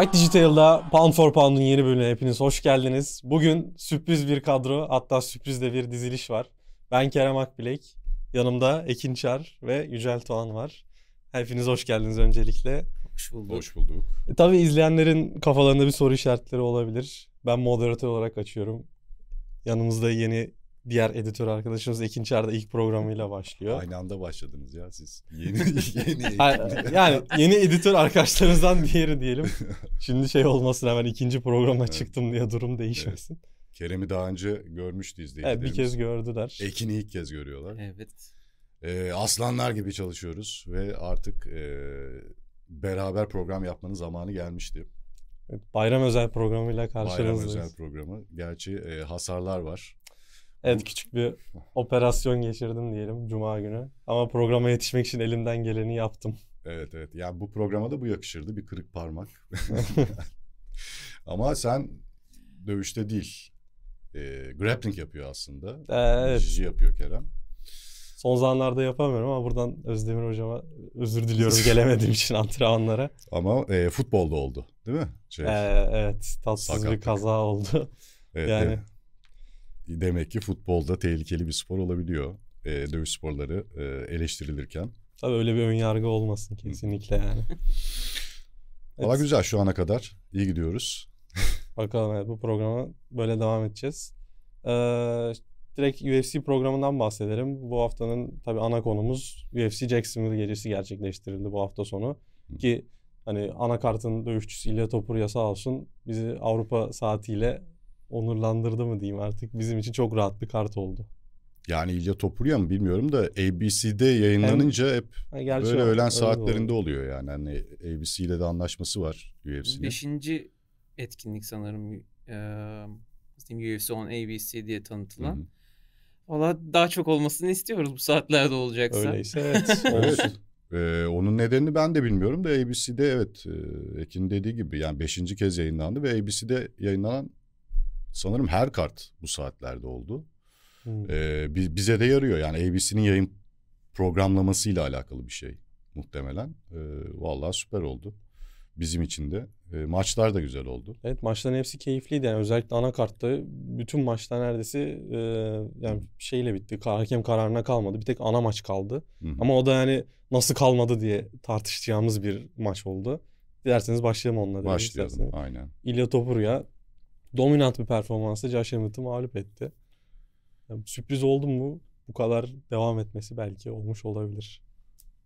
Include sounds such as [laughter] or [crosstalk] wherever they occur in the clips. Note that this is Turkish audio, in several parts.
Fight Digital'da Pound for Pound'un yeni bölümüne hepiniz hoş geldiniz. Bugün sürpriz bir kadro, hatta sürpriz de bir diziliş var. Ben Kerem Akbilek, yanımda Ekin Çar ve Yücel Doğan var. Hepiniz hoş geldiniz öncelikle. Hoş bulduk. Hoş bulduk. E, tabii izleyenlerin kafalarında bir soru işaretleri olabilir. Ben moderatör olarak açıyorum. Yanımızda yeni diğer editör arkadaşımız Ekin Çağrı'da ilk programıyla başlıyor. Aynı anda başladınız ya siz. [laughs] Yeni yeni yani yeni editör arkadaşlarımızdan bir diyelim. [laughs] Şimdi şey olmasın hemen ikinci programa çıktım diye durum değişmesin. Evet. Kerem'i daha önce görmüştü izleyicilerimiz. Evet bir kez gördüler. Ekin'i ilk kez görüyorlar. Evet. Ee, aslanlar gibi çalışıyoruz ve artık e, beraber program yapmanın zamanı gelmişti. Bayram özel programıyla karşınızdayız. Bayram özel programı. Gerçi e, hasarlar var. Evet küçük bir operasyon geçirdim diyelim cuma günü. Ama programa yetişmek için elimden geleni yaptım. Evet evet. Ya yani bu programa da bu yakışırdı. Bir kırık parmak. [laughs] [laughs] Ama sen dövüşte değil. E, grappling yapıyor aslında. Ee, evet. Cici yapıyor Kerem. Son zamanlarda yapamıyorum ama buradan Özdemir hocama özür diliyorum [laughs] gelemediğim için antrenmanlara. Ama e, futbolda oldu değil mi? Şey, ee, evet tatsız sakatlık. bir kaza oldu. Evet, yani evet demek ki futbolda tehlikeli bir spor olabiliyor. E, dövüş sporları e, eleştirilirken. Tabii öyle bir önyargı olmasın kesinlikle yani. [laughs] evet. güzel şu ana kadar. iyi gidiyoruz. [laughs] Bakalım evet bu programa böyle devam edeceğiz. Ee, direkt UFC programından bahsedelim. Bu haftanın tabii ana konumuz UFC Jacksonville gecesi gerçekleştirildi bu hafta sonu. Hı. Ki hani ana kartın dövüşçüsü İlya Topur yasa olsun bizi Avrupa saatiyle onurlandırdı mı diyeyim artık bizim için çok rahat bir kart oldu. Yani İlya Topuria mı bilmiyorum da ABC'de yayınlanınca hep ha, böyle o, öğlen saatlerinde doğru. oluyor yani. Hani ABC ile de anlaşması var UFC'nin. Beşinci etkinlik sanırım ee, UFC on ABC diye tanıtılan. Valla daha çok olmasını istiyoruz bu saatlerde olacaksa. Öyleyse [laughs] evet. evet. Ee, onun nedenini ben de bilmiyorum da ABC'de evet e, Ekin dediği gibi yani beşinci kez yayınlandı ve ABC'de yayınlanan sanırım her kart bu saatlerde oldu. Hmm. Ee, bize de yarıyor yani ABC'nin yayın programlamasıyla alakalı bir şey muhtemelen. Ee, vallahi süper oldu bizim için de. E, maçlar da güzel oldu. Evet maçların hepsi keyifliydi. Yani özellikle ana kartta bütün maçlar neredeyse e, yani şeyle bitti. Hakem kararına kalmadı. Bir tek ana maç kaldı. Hı-hı. Ama o da yani nasıl kalmadı diye tartışacağımız bir maç oldu. Dilerseniz başlayalım onunla. Başlayalım aynen. İlya Topurya dominant bir performansla Josh Hamilton'ı mağlup etti. Yani sürpriz oldu mu bu kadar devam etmesi belki olmuş olabilir.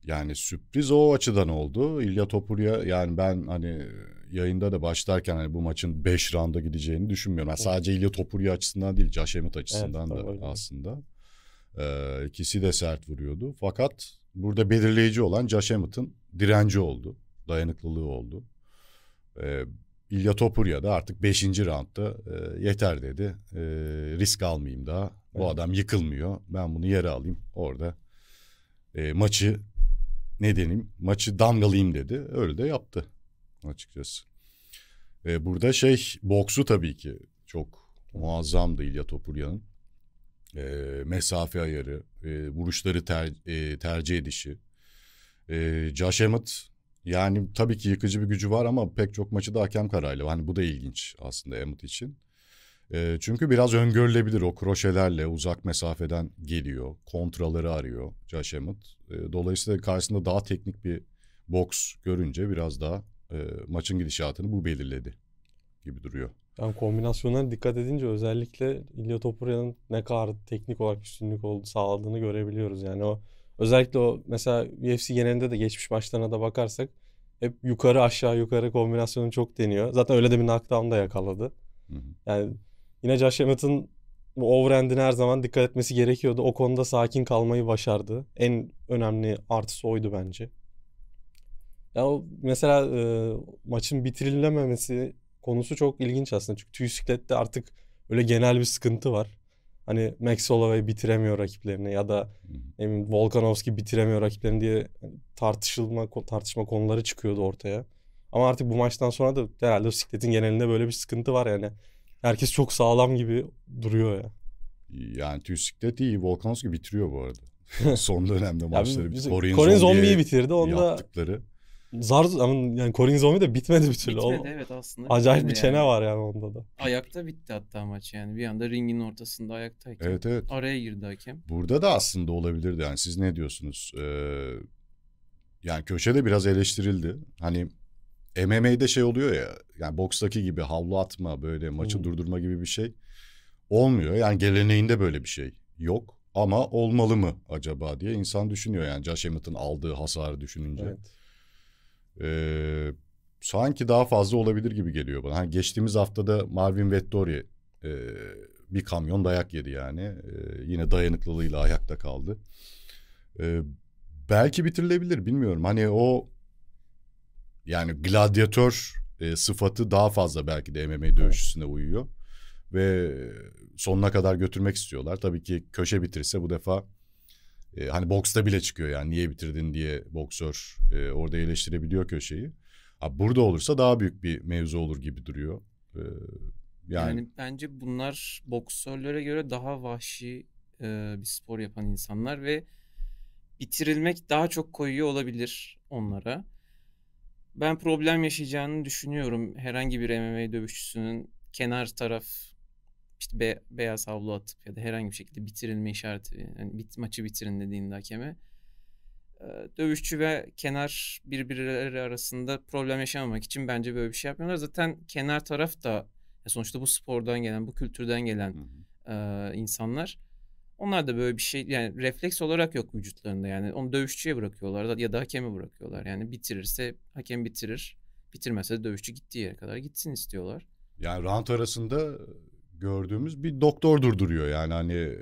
Yani sürpriz o açıdan oldu. İlya Topuria yani ben hani yayında da başlarken hani bu maçın 5 randa gideceğini düşünmüyorum. Yani sadece İlya Topuria açısından değil, Josh Hamilton açısından evet, da aslında. Ee, ikisi de sert vuruyordu. Fakat burada belirleyici olan Josh Hamilton direnci oldu. Dayanıklılığı oldu. Ee, İlya Topuria da artık 5. roundda e, yeter dedi. E, risk almayayım daha. Evet. Bu adam yıkılmıyor. Ben bunu yere alayım. Orada e, maçı ne deneyim maçı damgalayayım dedi. Öyle de yaptı açıkçası. E, burada şey boksu tabii ki çok muazzamdı İlya Topuria'nın. E, mesafe ayarı, e, vuruşları ter, e, tercih edişi. E, Josh Emmett yani tabii ki yıkıcı bir gücü var ama pek çok maçı da hakem kararıyla. Hani bu da ilginç aslında Emut için. E, çünkü biraz öngörülebilir o kroşelerle uzak mesafeden geliyor. Kontraları arıyor Josh Emut. E, dolayısıyla karşısında daha teknik bir boks görünce biraz daha e, maçın gidişatını bu belirledi gibi duruyor. Yani kombinasyonlara dikkat edince özellikle İlya Topuria'nın ne kadar teknik olarak üstünlük oldu, sağladığını görebiliyoruz. Yani o Özellikle o mesela UFC genelinde de geçmiş maçlarına da bakarsak hep yukarı aşağı yukarı kombinasyonu çok deniyor. Zaten öyle de bir knockdown da yakaladı. Hı hı. Yani yine Josh Emmett'ın bu overhand'ine her zaman dikkat etmesi gerekiyordu. O konuda sakin kalmayı başardı. En önemli artısı oydu bence. Ya o mesela e, maçın bitirilememesi konusu çok ilginç aslında. Çünkü tüysiklette artık öyle genel bir sıkıntı var hani Max Holloway bitiremiyor rakiplerini ya da emin Volkanovski bitiremiyor rakiplerini diye tartışılma tartışma konuları çıkıyordu ortaya. Ama artık bu maçtan sonra da herhalde sikletin genelinde böyle bir sıkıntı var yani. Herkes çok sağlam gibi duruyor ya. Yani Tüysiklet iyi. Volkanovski bitiriyor bu arada. [laughs] Son dönemde maçları yani, Korean, Korean bitirdi. Onda yaptıkları zar yani Corin Zombie de bitmedi bir türlü. Bitmedi evet aslında. Acayip bir yani. çene var yani onda da. Ayakta bitti hatta maç yani. Bir anda ringin ortasında ayaktayken. Evet evet. Araya girdi hakem. Burada da aslında olabilirdi yani siz ne diyorsunuz? Ee, yani köşede biraz eleştirildi. Hani MMA'de şey oluyor ya yani bokstaki gibi havlu atma böyle maçı hmm. durdurma gibi bir şey olmuyor. Yani geleneğinde böyle bir şey yok ama olmalı mı acaba diye insan düşünüyor yani Josh Hamilton aldığı hasarı düşününce. Evet. Ee, sanki daha fazla olabilir gibi geliyor bana. Hani geçtiğimiz haftada Marvin Vettori e, bir kamyon dayak yedi yani. E, yine dayanıklılığıyla ayakta kaldı. E, belki bitirilebilir bilmiyorum. Hani o yani gladyatör e, sıfatı daha fazla belki de MMA dövüşçüsüne uyuyor. Ve sonuna kadar götürmek istiyorlar. Tabii ki köşe bitirse bu defa e, hani boksta bile çıkıyor yani niye bitirdin diye boksör e, orada eleştirebiliyor köşeyi. Abi burada olursa daha büyük bir mevzu olur gibi duruyor. E, yani... yani bence bunlar boksörlere göre daha vahşi e, bir spor yapan insanlar ve bitirilmek daha çok koyuyor olabilir onlara. Ben problem yaşayacağını düşünüyorum herhangi bir MMA dövüşçüsünün kenar taraf işte be, beyaz havlu atıp ya da herhangi bir şekilde bitirilme işareti yani bit, maçı bitirin dediğinde hakeme dövüşçü ve kenar birbirleri arasında problem yaşamamak için bence böyle bir şey yapmıyorlar. Zaten kenar taraf da sonuçta bu spordan gelen, bu kültürden gelen hı hı. insanlar onlar da böyle bir şey yani refleks olarak yok vücutlarında yani onu dövüşçüye bırakıyorlar ya da hakeme bırakıyorlar. Yani bitirirse hakem bitirir. Bitirmezse de dövüşçü gittiği yere kadar gitsin istiyorlar. Yani round arasında gördüğümüz bir doktor durduruyor. Yani hani e,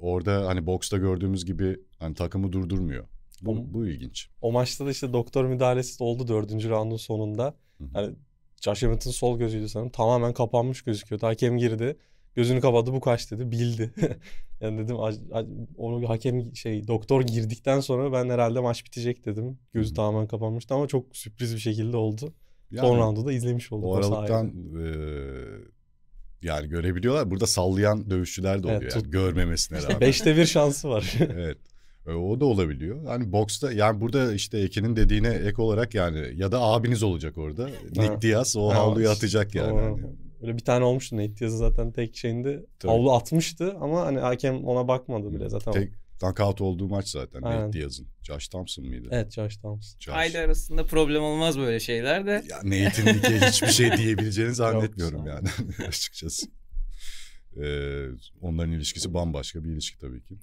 orada hani boksta gördüğümüz gibi hani takımı durdurmuyor. Bu, o, bu ilginç. O maçta da işte doktor müdahalesi oldu dördüncü roundun sonunda. hı Yani Josh Hamilton sol gözüydü sanırım. Tamamen kapanmış gözüküyordu. Hakem girdi. Gözünü kapadı bu kaç dedi. Bildi. [laughs] yani dedim onu hakem şey doktor girdikten sonra ben herhalde maç bitecek dedim. Gözü Hı-hı. tamamen kapanmıştı ama çok sürpriz bir şekilde oldu. Yani, Son roundu da izlemiş olduk. O aralıktan o yani görebiliyorlar. Burada sallayan dövüşçüler de oluyor. Evet, yani görmemesine rağmen. Beşte bir şansı var. [laughs] evet. E, o da olabiliyor. Hani boksta yani burada işte Ekin'in dediğine ek olarak yani ya da abiniz olacak orada. [laughs] Nick Diaz o ha, havluyu atacak yani. O, hani. Öyle bir tane olmuştu Nick Diaz'ın zaten tek şeyinde. Tabii. Havlu atmıştı ama hani hakem ona bakmadı bile hmm. zaten. Tek, Knockout olduğu maç zaten. Aynen. Nate Diaz'ın. Josh Thompson mıydı? Evet Josh Thompson. Josh. Aile arasında problem olmaz böyle şeyler de. Ya Nate'in hiçbir şey diyebileceğini [laughs] zannetmiyorum yani [laughs] açıkçası. Ee, onların ilişkisi bambaşka bir ilişki tabii ki.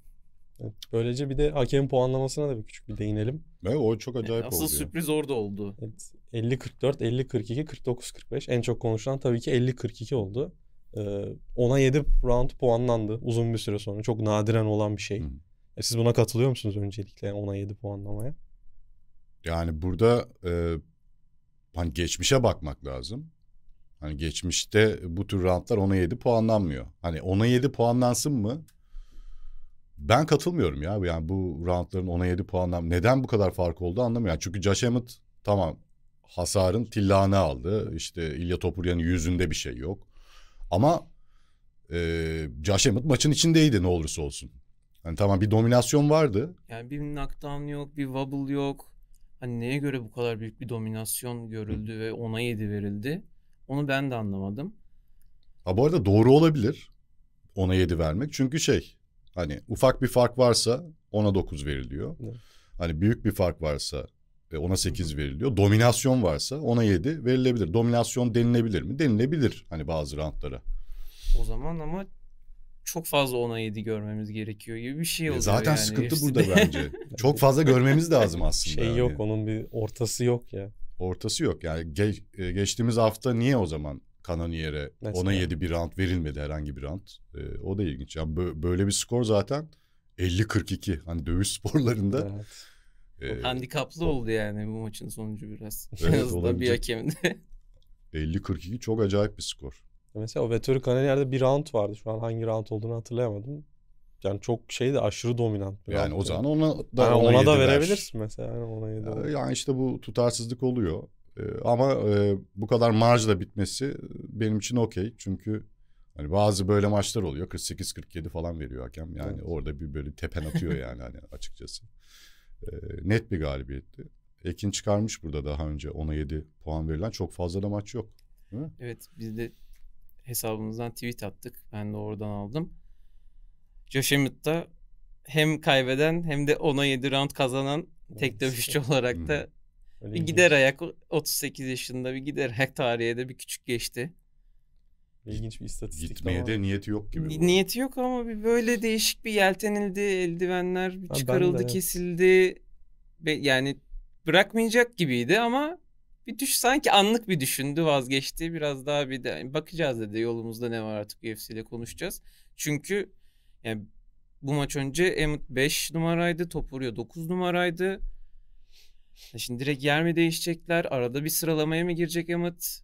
Evet, böylece bir de hakem puanlamasına da bir küçük bir değinelim. Evet o çok acayip yani Asıl oldu. Asıl sürpriz yani. orada oldu. Evet, 50-44, 50-42, 49-45 en çok konuşulan tabii ki 50-42 oldu. Ee, ona 7 round puanlandı uzun bir süre sonra. Çok nadiren olan bir şey. Hı. E siz buna katılıyor musunuz öncelikle 10'a 7 puanlamaya? Yani burada e, hani geçmişe bakmak lazım. Hani geçmişte bu tür rantlar 10'a 7 puanlanmıyor. Hani 10'a 7 puanlansın mı? Ben katılmıyorum ya. Yani bu rantların 10'a 7 puanlam neden bu kadar fark oldu anlamıyorum. Çünkü Josh Hammett tamam hasarın tillağını aldı. İşte İlya Topurya'nın yüzünde bir şey yok. Ama e, Josh Hammett maçın içindeydi ne olursa olsun. Hani tamam bir dominasyon vardı. Yani bir knockdown yok, bir wobble yok. Hani neye göre bu kadar büyük bir dominasyon görüldü Hı. ve ona yedi verildi? Onu ben de anlamadım. Ha bu arada doğru olabilir ona yedi vermek. Çünkü şey hani ufak bir fark varsa ona dokuz veriliyor. Hı. Hani büyük bir fark varsa e, ona sekiz veriliyor. Dominasyon varsa ona yedi verilebilir. Dominasyon denilebilir mi? Denilebilir hani bazı rantlara. O zaman ama çok fazla ona yedi görmemiz gerekiyor gibi bir şey oluyor. Zaten yani. sıkıntı işte. burada bence. [laughs] çok fazla görmemiz lazım aslında. Şey yani. yok onun bir ortası yok ya. Ortası yok yani Ge- e, geçtiğimiz hafta niye o zaman Kananiyer'e ona yani. yedi bir round verilmedi herhangi bir round. Ee, o da ilginç. Yani bö- böyle bir skor zaten 50-42 hani dövüş [laughs] sporlarında. Evet. Ee, Handikaplı o... oldu yani bu maçın sonucu biraz. Evet, en [laughs] bir hakemde. 50-42 çok acayip bir skor. Mesela o Vettori Kanelier'de bir round vardı. Şu an hangi round olduğunu hatırlayamadım. Yani çok şey de aşırı dominant. Bir yani round o zaman ona da yani ona, ona da verebilirsin mesela. Yani ona yedi. Ee, yani işte bu tutarsızlık oluyor. Ee, ama e, bu kadar marjla bitmesi benim için okey. Çünkü hani bazı böyle maçlar oluyor. 48-47 falan veriyor hakem. Yani evet. orada bir böyle tepen atıyor yani hani [laughs] açıkçası. Ee, net bir galibiyetti. Ekin çıkarmış burada daha önce 10'a 7 puan verilen çok fazla da maç yok. Hı? Evet biz de hesabımızdan tweet attık. Ben de oradan aldım. Josh Emmett da hem kaybeden hem de ona 7 round kazanan tek dövüşçü olarak da hmm. bir gider ayak 38 yaşında bir gider ayak tarihe de bir küçük geçti. İlginç bir istatistik. Gitmeye ama. de niyeti yok gibi. Bu. Niyeti yok ama bir böyle değişik bir yeltenildi, eldivenler bir çıkarıldı, de, kesildi. Evet. Yani bırakmayacak gibiydi ama bir düş sanki anlık bir düşündü vazgeçti. Biraz daha bir de bakacağız dedi yolumuzda ne var artık UFC ile konuşacağız. Çünkü yani bu maç önce Emmett 5 numaraydı. Top vuruyor 9 numaraydı. Şimdi direkt yer mi değişecekler? Arada bir sıralamaya mı girecek Emmett?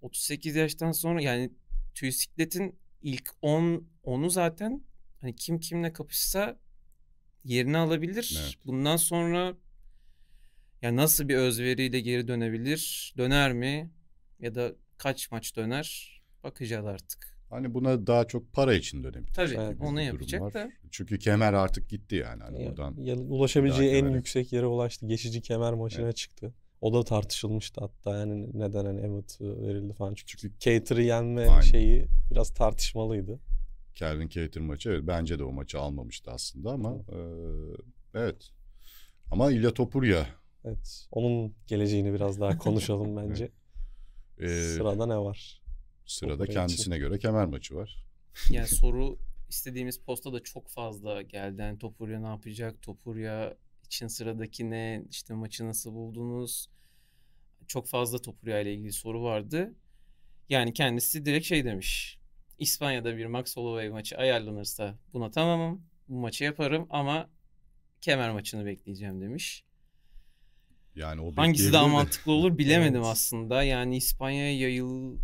38 yaştan sonra yani Tüysiklet'in ilk 10 onu zaten hani kim kimle kapışsa yerini alabilir. Evet. Bundan sonra ya nasıl bir özveriyle geri dönebilir? Döner mi? Ya da kaç maç döner? Bakacağız artık. Hani buna daha çok para için dönebilir. Tabii evet. onu yapacak var. da. Çünkü kemer artık gitti yani. Hani ya, buradan ya, ulaşabileceği en kemere... yüksek yere ulaştı. Geçici kemer maçına evet. çıktı. O da tartışılmıştı hatta yani neden hani Emmet e, verildi falan. Çünkü, Çünkü Cater'ı yenme aynen. şeyi biraz tartışmalıydı. Calvin Cater maçı evet, bence de o maçı almamıştı aslında ama e, evet. Ama İlya Topurya Evet. Onun geleceğini biraz daha konuşalım [laughs] bence. ee, Sırada ne var? Sırada Kupra kendisine için. göre kemer maçı var. Yani soru istediğimiz posta da çok fazla geldi. Yani Topurya ne yapacak? Topurya için sıradaki ne? İşte maçı nasıl buldunuz? Çok fazla Topurya ile ilgili soru vardı. Yani kendisi direkt şey demiş. İspanya'da bir Max Holloway maçı ayarlanırsa buna tamamım. Bu maçı yaparım ama kemer maçını bekleyeceğim demiş. Yani o Hangisi daha mantıklı olur [laughs] bilemedim evet. aslında. Yani İspanya'ya yayıl...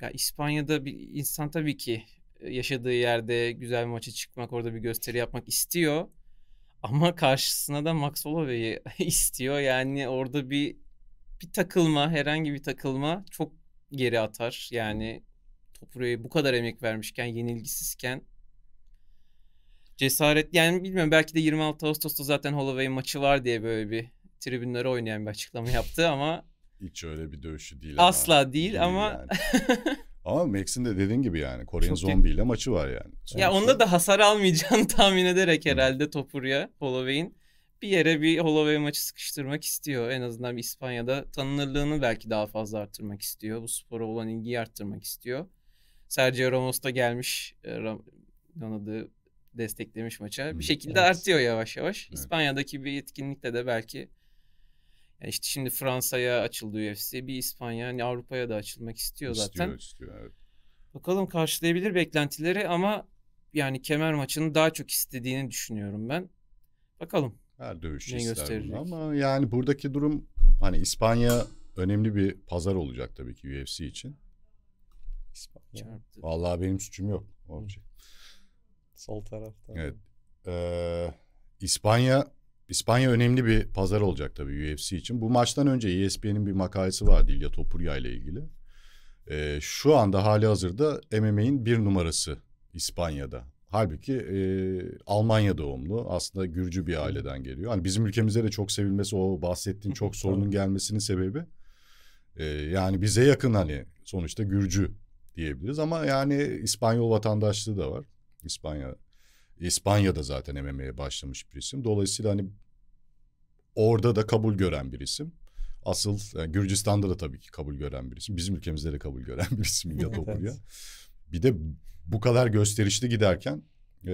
Ya İspanya'da bir insan tabii ki e, yaşadığı yerde güzel bir maça çıkmak, orada bir gösteri yapmak istiyor. Ama karşısına da Max Holloway'i [laughs] istiyor. Yani orada bir bir takılma, herhangi bir takılma çok geri atar. Yani Topuro'ya bu kadar emek vermişken, yenilgisizken cesaret yani bilmiyorum belki de 26 Ağustos'ta zaten Holloway maçı var diye böyle bir tribünlere oynayan bir açıklama yaptı ama hiç öyle bir dövüşü değil. Asla ama. değil, değil ama yani. [laughs] Ama Max'in de dediğin gibi yani Kore'nin zombiyle maçı var yani. Sonuçta... Ya onda da hasar almayacağını [laughs] tahmin ederek herhalde Topuria, Holloway'in bir yere bir Holloway maçı sıkıştırmak istiyor. En azından bir İspanya'da tanınırlığını belki daha fazla arttırmak istiyor. Bu spora olan ilgiyi arttırmak istiyor. Sergio Ramos da gelmiş. E, Ronaldo'yu desteklemiş maça. Bir şekilde evet. artıyor yavaş yavaş. Evet. İspanya'daki bir etkinlikte de belki e, işte şimdi Fransa'ya açıldı UFC, bir İspanya, yani Avrupa'ya da açılmak istiyor, istiyor zaten. İstiyor, istiyor evet. Bakalım karşılayabilir beklentileri ama yani kemer maçını daha çok istediğini düşünüyorum ben. Bakalım. Her dövüş ister bunu ama yani buradaki durum hani İspanya önemli bir pazar olacak tabii ki UFC için. İspanya. Çarptı. Vallahi benim suçum yok. Olacak. Sol tarafta. Evet. Ee, İspanya İspanya önemli bir pazar olacak tabii UFC için. Bu maçtan önce ESPN'in bir makalesi vardı İlya Topurya ile ilgili. E, şu anda hali hazırda MMA'in bir numarası İspanya'da. Halbuki e, Almanya doğumlu aslında Gürcü bir aileden geliyor. Hani bizim ülkemizde de çok sevilmesi o bahsettiğin çok [laughs] sorunun gelmesinin sebebi. E, yani bize yakın hani sonuçta Gürcü diyebiliriz ama yani İspanyol vatandaşlığı da var. İspanya İspanya'da zaten MMA'ye başlamış bir isim. Dolayısıyla hani orada da kabul gören bir isim. Asıl yani Gürcistan'da da tabii ki kabul gören bir isim. Bizim ülkemizde de kabul gören bir isim İlyat [laughs] evet. Bir de bu kadar gösterişli giderken e,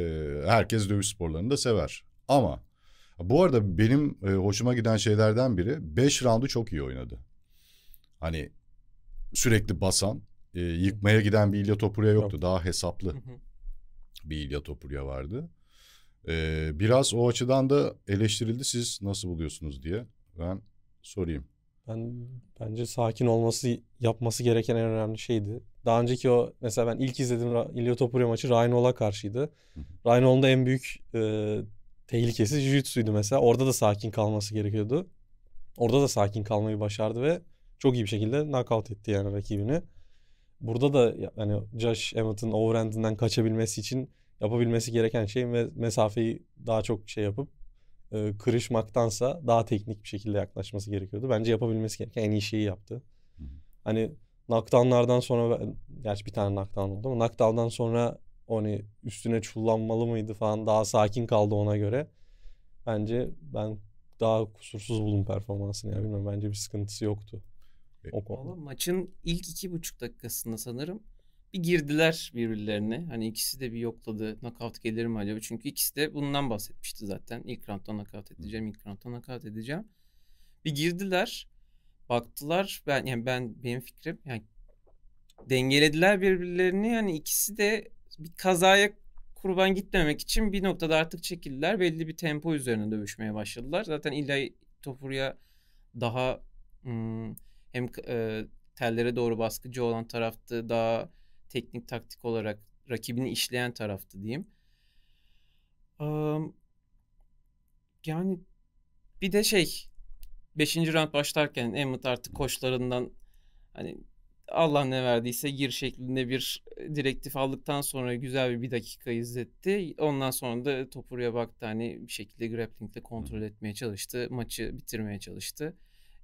herkes dövüş sporlarını da sever. Ama bu arada benim e, hoşuma giden şeylerden biri 5 roundu çok iyi oynadı. Hani sürekli basan, e, yıkmaya giden bir İlya Topuria yoktu. Daha hesaplı bir İlya Topurya vardı. Ee, biraz o açıdan da eleştirildi siz nasıl buluyorsunuz diye. Ben sorayım. Ben bence sakin olması yapması gereken en önemli şeydi. Daha önceki o mesela ben ilk izledim İlya Topuria maçı Reinhol'a karşıydı. Reinhol'un da en büyük e, tehlikesi jiu mesela. Orada da sakin kalması gerekiyordu. Orada da sakin kalmayı başardı ve çok iyi bir şekilde knockout etti yani rakibini burada da yani Josh Emmett'ın overhand'inden kaçabilmesi için yapabilmesi gereken şey mesafeyi daha çok şey yapıp e, kırışmaktansa daha teknik bir şekilde yaklaşması gerekiyordu. Bence yapabilmesi gereken en iyi şeyi yaptı. Hı hı. Hani knockdownlardan sonra gerçi bir tane knockdown oldu ama knockdown'dan sonra hani üstüne çullanmalı mıydı falan daha sakin kaldı ona göre. Bence ben daha kusursuz bulun performansını ya bilmiyorum bence bir sıkıntısı yoktu. O konu. maçın ilk iki buçuk dakikasında sanırım bir girdiler birbirlerine. Hani ikisi de bir yokladı. Knockout gelir mi acaba? Çünkü ikisi de bundan bahsetmişti zaten. İlk roundda knockout edeceğim, ilk roundda knockout edeceğim. Bir girdiler. Baktılar. Ben yani ben benim fikrim yani dengelediler birbirlerini. Yani ikisi de bir kazaya kurban gitmemek için bir noktada artık çekildiler. Belli bir tempo üzerine dövüşmeye başladılar. Zaten İlay Topuria daha ım, hem e, tellere doğru baskıcı olan taraftı daha teknik taktik olarak rakibini işleyen taraftı diyeyim. Um, yani bir de şey 5. round başlarken Emmett artık koçlarından hani Allah ne verdiyse gir şeklinde bir direktif aldıktan sonra güzel bir, bir dakika izletti. Ondan sonra da topuruya baktı hani bir şekilde grapplingle kontrol etmeye çalıştı. Maçı bitirmeye çalıştı.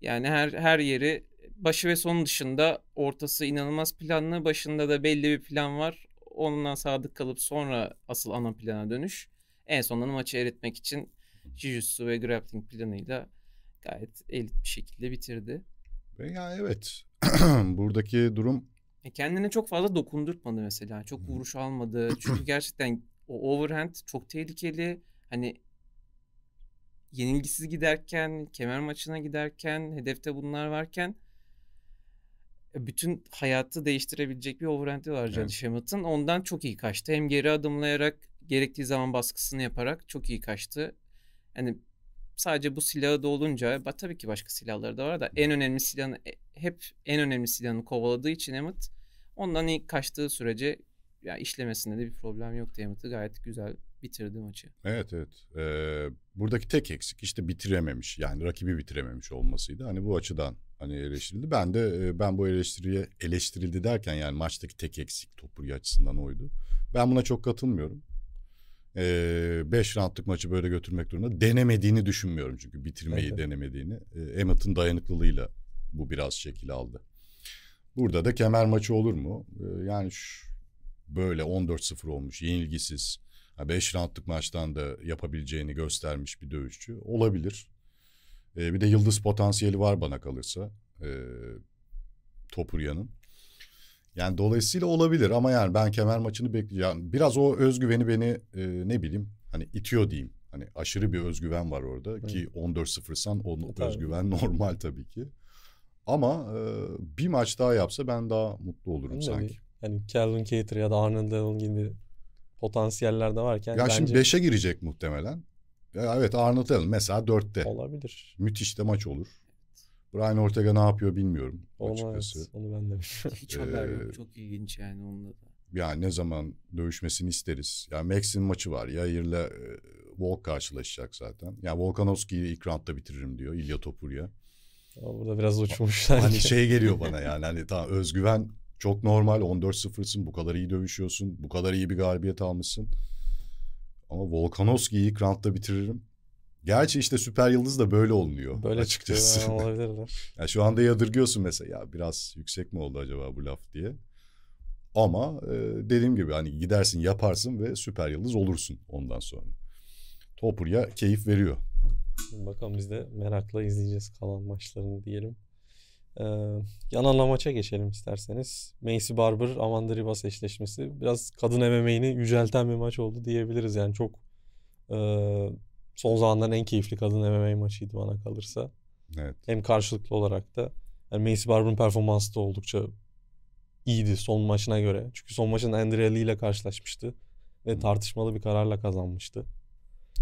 Yani her her yeri başı ve sonu dışında ortası inanılmaz planlı. Başında da belli bir plan var. Ondan sadık kalıp sonra asıl ana plana dönüş. En sonunda maçı eritmek için Jujutsu ve grappling planıyla gayet elit bir şekilde bitirdi. Ya evet. [clears throat] Buradaki durum e, kendine çok fazla dokundurtmadı mesela. Çok vuruş almadı. [clears throat] Çünkü gerçekten o overhand çok tehlikeli. Hani yenilgisiz giderken, kemer maçına giderken, hedefte bunlar varken e, bütün hayatı değiştirebilecek bir overhand'i var Cadi evet. Şemat'ın. Ondan çok iyi kaçtı. Hem geri adımlayarak gerektiği zaman baskısını yaparak çok iyi kaçtı. Yani sadece bu silahı da olunca tabii ki başka silahları da var da en önemli silahını e, hep en önemli silahını kovaladığı için Emmett ondan iyi kaçtığı sürece ya işlemesinde de bir problem yok. Emmett'ı gayet güzel bitirdi maçı. Evet evet. Ee, buradaki tek eksik işte bitirememiş. Yani rakibi bitirememiş olmasıydı. Hani bu açıdan hani eleştirildi. Ben de e, ben bu eleştiriye eleştirildi derken yani maçtaki tek eksik Topurya açısından oydu. Ben buna çok katılmıyorum. 5 ee, beş roundlık maçı böyle götürmek durumunda denemediğini düşünmüyorum çünkü bitirmeyi evet. denemediğini. Ee, Emmett'ın dayanıklılığıyla bu biraz şekil aldı. Burada da kemer maçı olur mu? Ee, yani şu, böyle 14-0 olmuş yenilgisiz 5 roundlık maçtan da yapabileceğini göstermiş bir dövüşçü. Olabilir. E, bir de yıldız potansiyeli var bana kalırsa. E, Topurya'nın. Yani dolayısıyla olabilir ama yani ben kemer maçını bekliyorum. biraz o özgüveni beni e, ne bileyim hani itiyor diyeyim. Hani aşırı bir özgüven var orada Hı. ki 14-0'san onun tabii. özgüven [laughs] normal tabii ki. Ama e, bir maç daha yapsa ben daha mutlu olurum Değil sanki. Yani hani Calvin Cater ya da Arnold Allen gibi potansiyeller de varken. Ya bence... şimdi 5'e girecek muhtemelen. evet Arnatalım mesela 4'te. Olabilir. Müthiş de maç olur. Brian Ortega ne yapıyor bilmiyorum Olmaz, açıkçası. Evet, onu ben de Hiç haber yok. Ee, Çok ilginç yani onunla da. Yani ne zaman dövüşmesini isteriz. Yani Max'in maçı var. Yair'le e, Volk karşılaşacak zaten. Yani Volkanovski'yi ilk roundda bitiririm diyor İlya Topurya. Ama burada biraz uçmuşlar. Hani şey geliyor [laughs] bana yani hani tamam özgüven çok normal 14-0'sın bu kadar iyi dövüşüyorsun. Bu kadar iyi bir galibiyet almışsın. Ama Volkanovski'yi Grant'ta bitiririm. Gerçi işte süper yıldız da böyle olmuyor böyle açıkçası. Çıkıyor, [laughs] olabilirler. ya şu anda yadırgıyorsun mesela ya biraz yüksek mi oldu acaba bu laf diye. Ama e, dediğim gibi hani gidersin yaparsın ve süper yıldız olursun ondan sonra. Topur ya keyif veriyor. Bakalım biz de merakla izleyeceğiz kalan maçlarını diyelim. Ee, yananla maça geçelim isterseniz. Macy Barber, Amanda Ribas eşleşmesi biraz kadın MMA'ni yücelten bir maç oldu diyebiliriz. Yani çok e, son zamanların en keyifli kadın MMA maçıydı bana kalırsa. Evet. Hem karşılıklı olarak da yani Macy Barber'ın performansı da oldukça iyiydi son maçına göre. Çünkü son maçın Andrea Lee ile karşılaşmıştı ve hmm. tartışmalı bir kararla kazanmıştı.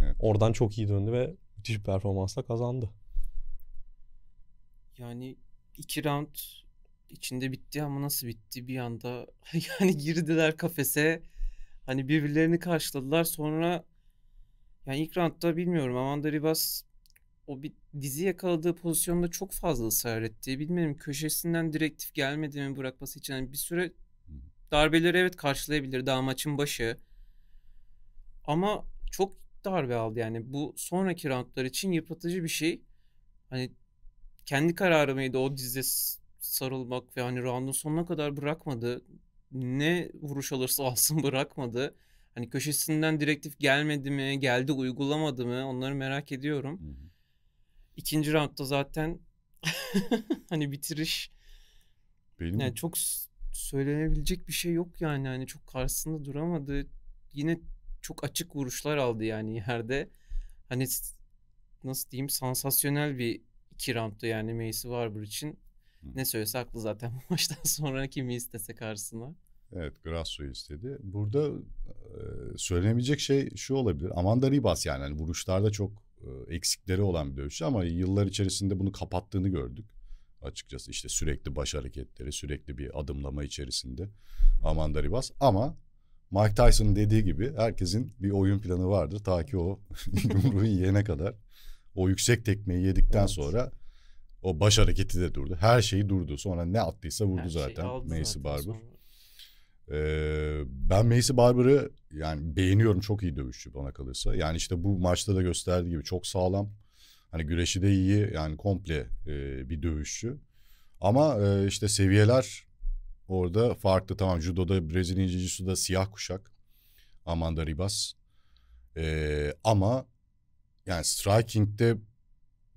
Evet. Oradan çok iyi döndü ve müthiş bir performansla kazandı. Yani iki round içinde bitti ama nasıl bitti bir anda [laughs] yani girdiler kafese hani birbirlerini karşıladılar sonra yani ilk roundda bilmiyorum Amanda Ribas o bir dizi yakaladığı pozisyonda çok fazla ısrar etti. Bilmiyorum köşesinden direktif gelmedi mi bırakması için. Yani bir süre darbeleri evet karşılayabilir daha maçın başı. Ama çok darbe aldı yani. Bu sonraki roundlar için yıpratıcı bir şey. Hani kendi kararı o dize sarılmak ve hani roundun sonuna kadar bırakmadı. Ne vuruş alırsa [laughs] alsın bırakmadı. Hani köşesinden direktif gelmedi mi, geldi uygulamadı mı onları merak ediyorum. Hı hı. İkinci roundda zaten [laughs] hani bitiriş Benim yani çok söylenebilecek bir şey yok yani hani çok karşısında duramadı. Yine çok açık vuruşlar aldı yani yerde. Hani nasıl diyeyim sansasyonel bir iki roundda yani Mace'i Barber için ne söylese haklı zaten [laughs] bu maçtan sonra kimi istese karşısına. Evet Grasso istedi. Burada e, söylenemeyecek şey şu olabilir. Amanda Ribas yani hani vuruşlarda çok e, eksikleri olan bir dövüşçü ama yıllar içerisinde bunu kapattığını gördük. Açıkçası işte sürekli baş hareketleri, sürekli bir adımlama içerisinde Amanda Ribas. Ama Mike Tyson'ın dediği gibi herkesin bir oyun planı vardır. Ta ki o [laughs] yumruğu yene kadar o yüksek tekmeyi yedikten evet. sonra o baş hareketi de durdu. Her şeyi durdu. Sonra ne attıysa vurdu Her zaten Macy Barber. Ee, ben Macy Barber'ı yani beğeniyorum. Çok iyi dövüşçü bana kalırsa. Yani işte bu maçta da gösterdiği gibi çok sağlam. Hani güreşi de iyi. Yani komple e, bir dövüşçü. Ama e, işte seviyeler orada farklı. Tamam judoda, Brezilya jiu-jitsu'da siyah kuşak. Amanda Ribas. Ee, ama yani striking'de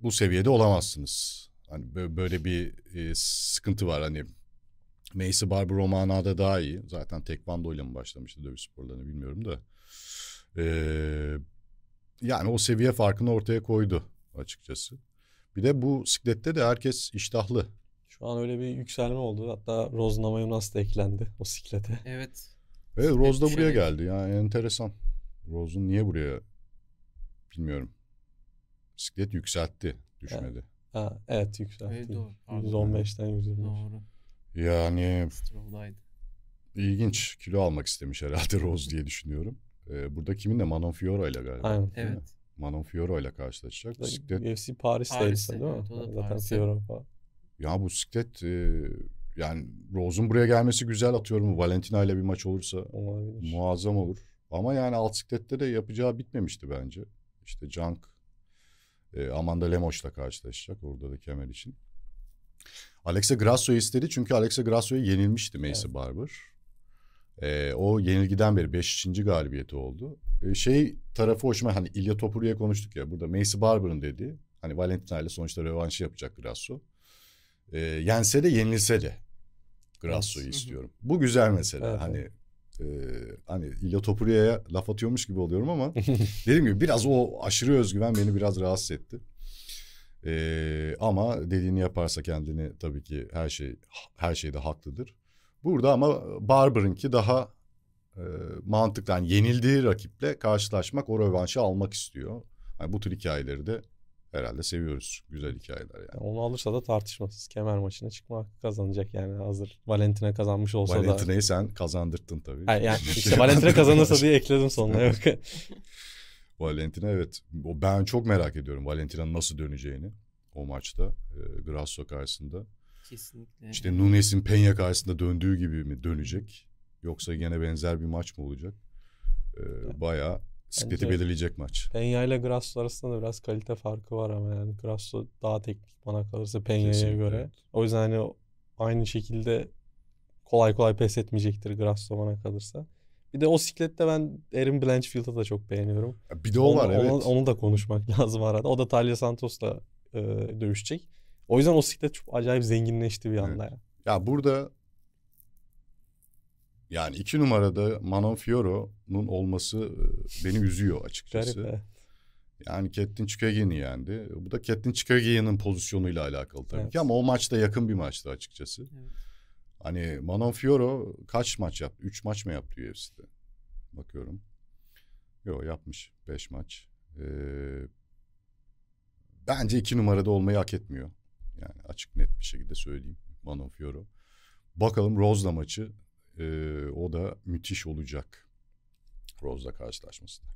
bu seviyede olamazsınız. Hani böyle bir e, sıkıntı var hani Macy Barber Romana'da daha iyi. Zaten tekvando ile mi başlamıştı dövüş sporlarını bilmiyorum da. Ee, yani o seviye farkını ortaya koydu açıkçası. Bir de bu siklette de herkes iştahlı. Şu an öyle bir yükselme oldu. Hatta Rose Namajunas da eklendi o siklete. Evet. Evet Roz da buraya şey- geldi. Yani enteresan. Roz'un niye buraya bilmiyorum bisiklet yükseltti. Düşmedi. Ha, evet yükseltti. Evet, doğru. Pardon. 115'ten 125. Doğru. Yani Stroll'daydı. ilginç kilo almak istemiş herhalde [laughs] Rose diye düşünüyorum. Ee, burada kiminle Manon Fiora ile galiba. Aynen. Evet. Manon Fiora ile karşılaşacak. Bisiklet... UFC Paris'te Paris'te değil mi? Evet, Zaten Paris'te. Fiora falan. Ya bu bisiklet e, yani Rose'un buraya gelmesi güzel atıyorum. Valentina ile bir maç olursa Olabilir. muazzam olur. Ama yani alt siklette de yapacağı bitmemişti bence. İşte Junk e, Amanda Lemoş'la karşılaşacak orada da Kemal için. Alexa Grasso istedi çünkü Alexa Grasso'ya yenilmişti Macy evet. Barber. E, o yenilgiden beri 5. galibiyeti oldu. E, şey tarafı hoşuma hani İlya Topuru'ya konuştuk ya burada Macy Barber'ın dedi, hani Valentina ile sonuçta rövanşı yapacak Grasso. E, yense de yenilse de Grasso'yu evet. istiyorum. Bu güzel mesela evet, hani ee, hani İlya Topuria'ya laf atıyormuş gibi oluyorum ama [laughs] dediğim gibi biraz o aşırı özgüven beni biraz rahatsız etti. E, ama dediğini yaparsa kendini tabii ki her şey her şeyde haklıdır. Burada ama Barber'ınki daha e, mantıklı. Yani yenildiği rakiple karşılaşmak o rövanşı almak istiyor. Yani bu tür hikayeleri de herhalde seviyoruz. Güzel hikayeler yani. onu alırsa da tartışmasız kemer maçına çıkma hakkı kazanacak yani hazır. Valentina kazanmış olsa Valentina'yı da. Valentina'yı sen kazandırttın tabii. Ha, yani [laughs] işte Valentina kazanırsa diye ekledim sonuna. [laughs] Yok. Valentina evet. Ben çok merak ediyorum Valentina'nın nasıl döneceğini o maçta. E, Grasso karşısında. Kesinlikle. İşte Nunes'in Penya karşısında döndüğü gibi mi dönecek? Yoksa gene benzer bir maç mı olacak? E, bayağı Bisikleti Bence belirleyecek maç. Penya ile Grasso arasında da biraz kalite farkı var ama yani Grasso daha teknik bana kalırsa Penya'ya göre. Evet. O yüzden hani aynı şekilde kolay kolay pes etmeyecektir Grasso bana kalırsa. Bir de o siklette ben Erin Blanchfield'ı da çok beğeniyorum. Bir de o onu, var evet. Onu, onu da konuşmak [laughs] lazım arada. O da Talia Santos'la e, dövüşecek. O yüzden o siklet çok acayip zenginleşti bir anda. Evet. Ya burada yani iki numarada Manon Fioro'nun olması e, beni üzüyor açıkçası. yani Kettin Çıkagi'ni yendi. Bu da Kettin Çıkagi'nin pozisyonuyla alakalı tabii evet. ki ama o maç da yakın bir maçtı açıkçası. Evet. Hani Manon Fioro kaç maç yaptı? Üç maç mı yaptı UFC'de? Bakıyorum. Yok yapmış. Beş maç. Ee, bence iki numarada olmayı hak etmiyor. Yani açık net bir şekilde söyleyeyim. Manon Fioro. Bakalım Rose'la maçı ee, o da müthiş olacak. Rose'la karşılaşmasında.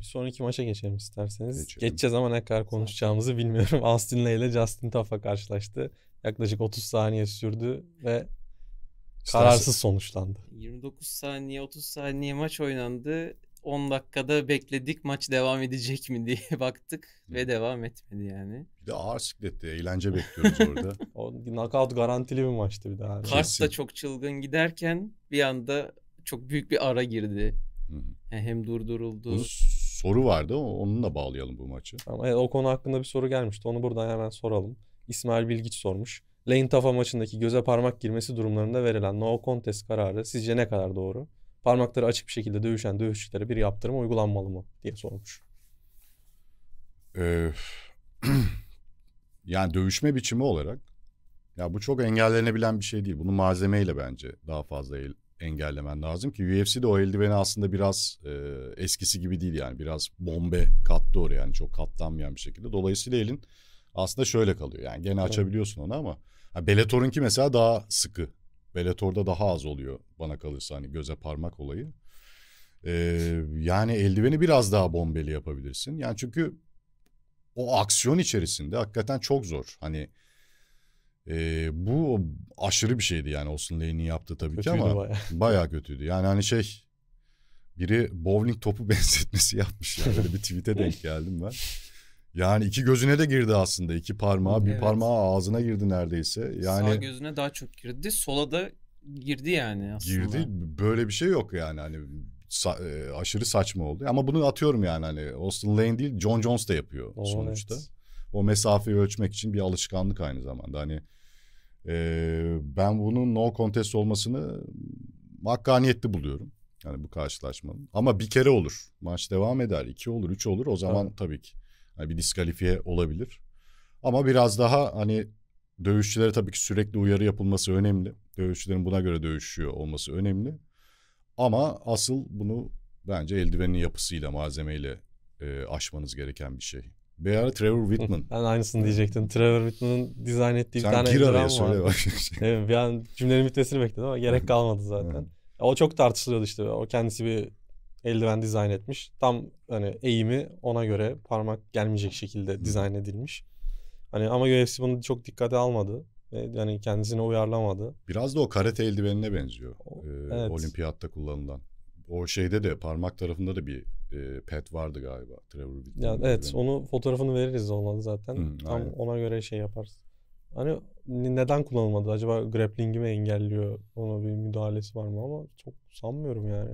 bir sonraki maça geçelim isterseniz. Geçelim. Geçeceğiz ama ne kadar konuşacağımızı bilmiyorum. [laughs] Austin Lay ile Justin Tafa karşılaştı. Yaklaşık 30 saniye sürdü ve kararsız sonuçlandı. 29 saniye 30 saniye maç oynandı. 10 dakikada bekledik maç devam edecek mi diye [laughs] baktık Hı. ve devam etmedi yani. Bir de ağır sikletti eğlence bekliyoruz orada. [laughs] o knockout garantili bir maçtı bir daha. Kars da çok çılgın giderken bir anda çok büyük bir ara girdi. Yani e, hem durduruldu. Bu soru vardı onunla bağlayalım bu maçı. Ama evet, o konu hakkında bir soru gelmişti onu buradan hemen soralım. İsmail Bilgiç sormuş. Lane Tafa maçındaki göze parmak girmesi durumlarında verilen no contest kararı sizce ne kadar doğru? parmakları açık bir şekilde dövüşen dövüşçülere bir yaptırım uygulanmalı mı diye sormuş. Ee, [clears throat] yani dövüşme biçimi olarak ya bu çok engellenebilen bir şey değil. Bunu malzemeyle bence daha fazla el, engellemen lazım ki UFC'de o eldiveni aslında biraz e, eskisi gibi değil yani biraz bombe kattı oraya yani çok katlanmayan bir şekilde. Dolayısıyla elin aslında şöyle kalıyor yani gene açabiliyorsun onu ama Bellator'un ki mesela daha sıkı Bellator'da daha az oluyor bana kalırsa hani göze parmak olayı. Ee, yani eldiveni biraz daha bombeli yapabilirsin. Yani çünkü o aksiyon içerisinde hakikaten çok zor. Hani e, bu aşırı bir şeydi yani Austin Lane'in yaptığı tabii kötüydü ki ama bayağı. [laughs] bayağı kötüydü. Yani hani şey biri bowling topu [laughs] benzetmesi yapmış yani öyle bir tweet'e denk [laughs] geldim ben. Yani iki gözüne de girdi aslında. iki parmağı, bir evet. parmağı ağzına girdi neredeyse. Yani sağ gözüne daha çok girdi. Sola da girdi yani aslında. Girdi. Böyle bir şey yok yani hani sa- e, aşırı saçma oldu. Ama bunu atıyorum yani hani Austin Lane değil John Jones da yapıyor Oo, sonuçta. Evet. O mesafeyi ölçmek için bir alışkanlık aynı zamanda. Hani e, ben bunun no contest olmasını hakkaniyetli buluyorum. Yani bu karşılaşmanın. Ama bir kere olur. Maç devam eder. iki olur, üç olur. O zaman evet. tabii ki. Yani bir diskalifiye olabilir. Ama biraz daha hani dövüşçülere tabii ki sürekli uyarı yapılması önemli. Dövüşçülerin buna göre dövüşüyor olması önemli. Ama asıl bunu bence eldivenin yapısıyla, malzemeyle e, aşmanız gereken bir şey. Bir ara Trevor Whitman. ben aynısını diyecektim. Trevor Whitman'ın dizayn ettiği Sen bir tane eldiven var. Sen söyle bak. [laughs] bir an cümlenin bitmesini bekledim ama gerek kalmadı zaten. o çok tartışılıyordu işte. O kendisi bir eldiven dizayn etmiş. Tam hani eğimi ona göre parmak gelmeyecek şekilde dizayn edilmiş. Hani ama UFC bunu çok dikkate almadı. Yani kendisini uyarlamadı. Biraz da o karate eldivenine benziyor. Ee, evet. Olimpiyatta kullanılan. O şeyde de parmak tarafında da bir e, pet vardı galiba. Trevor Yani evet eldiven. onu fotoğrafını veririz olan zaten. Hı, Tam aynen. ona göre şey yaparız. Hani neden kullanılmadı? Acaba grappling'i mi engelliyor? Ona bir müdahalesi var mı ama çok sanmıyorum yani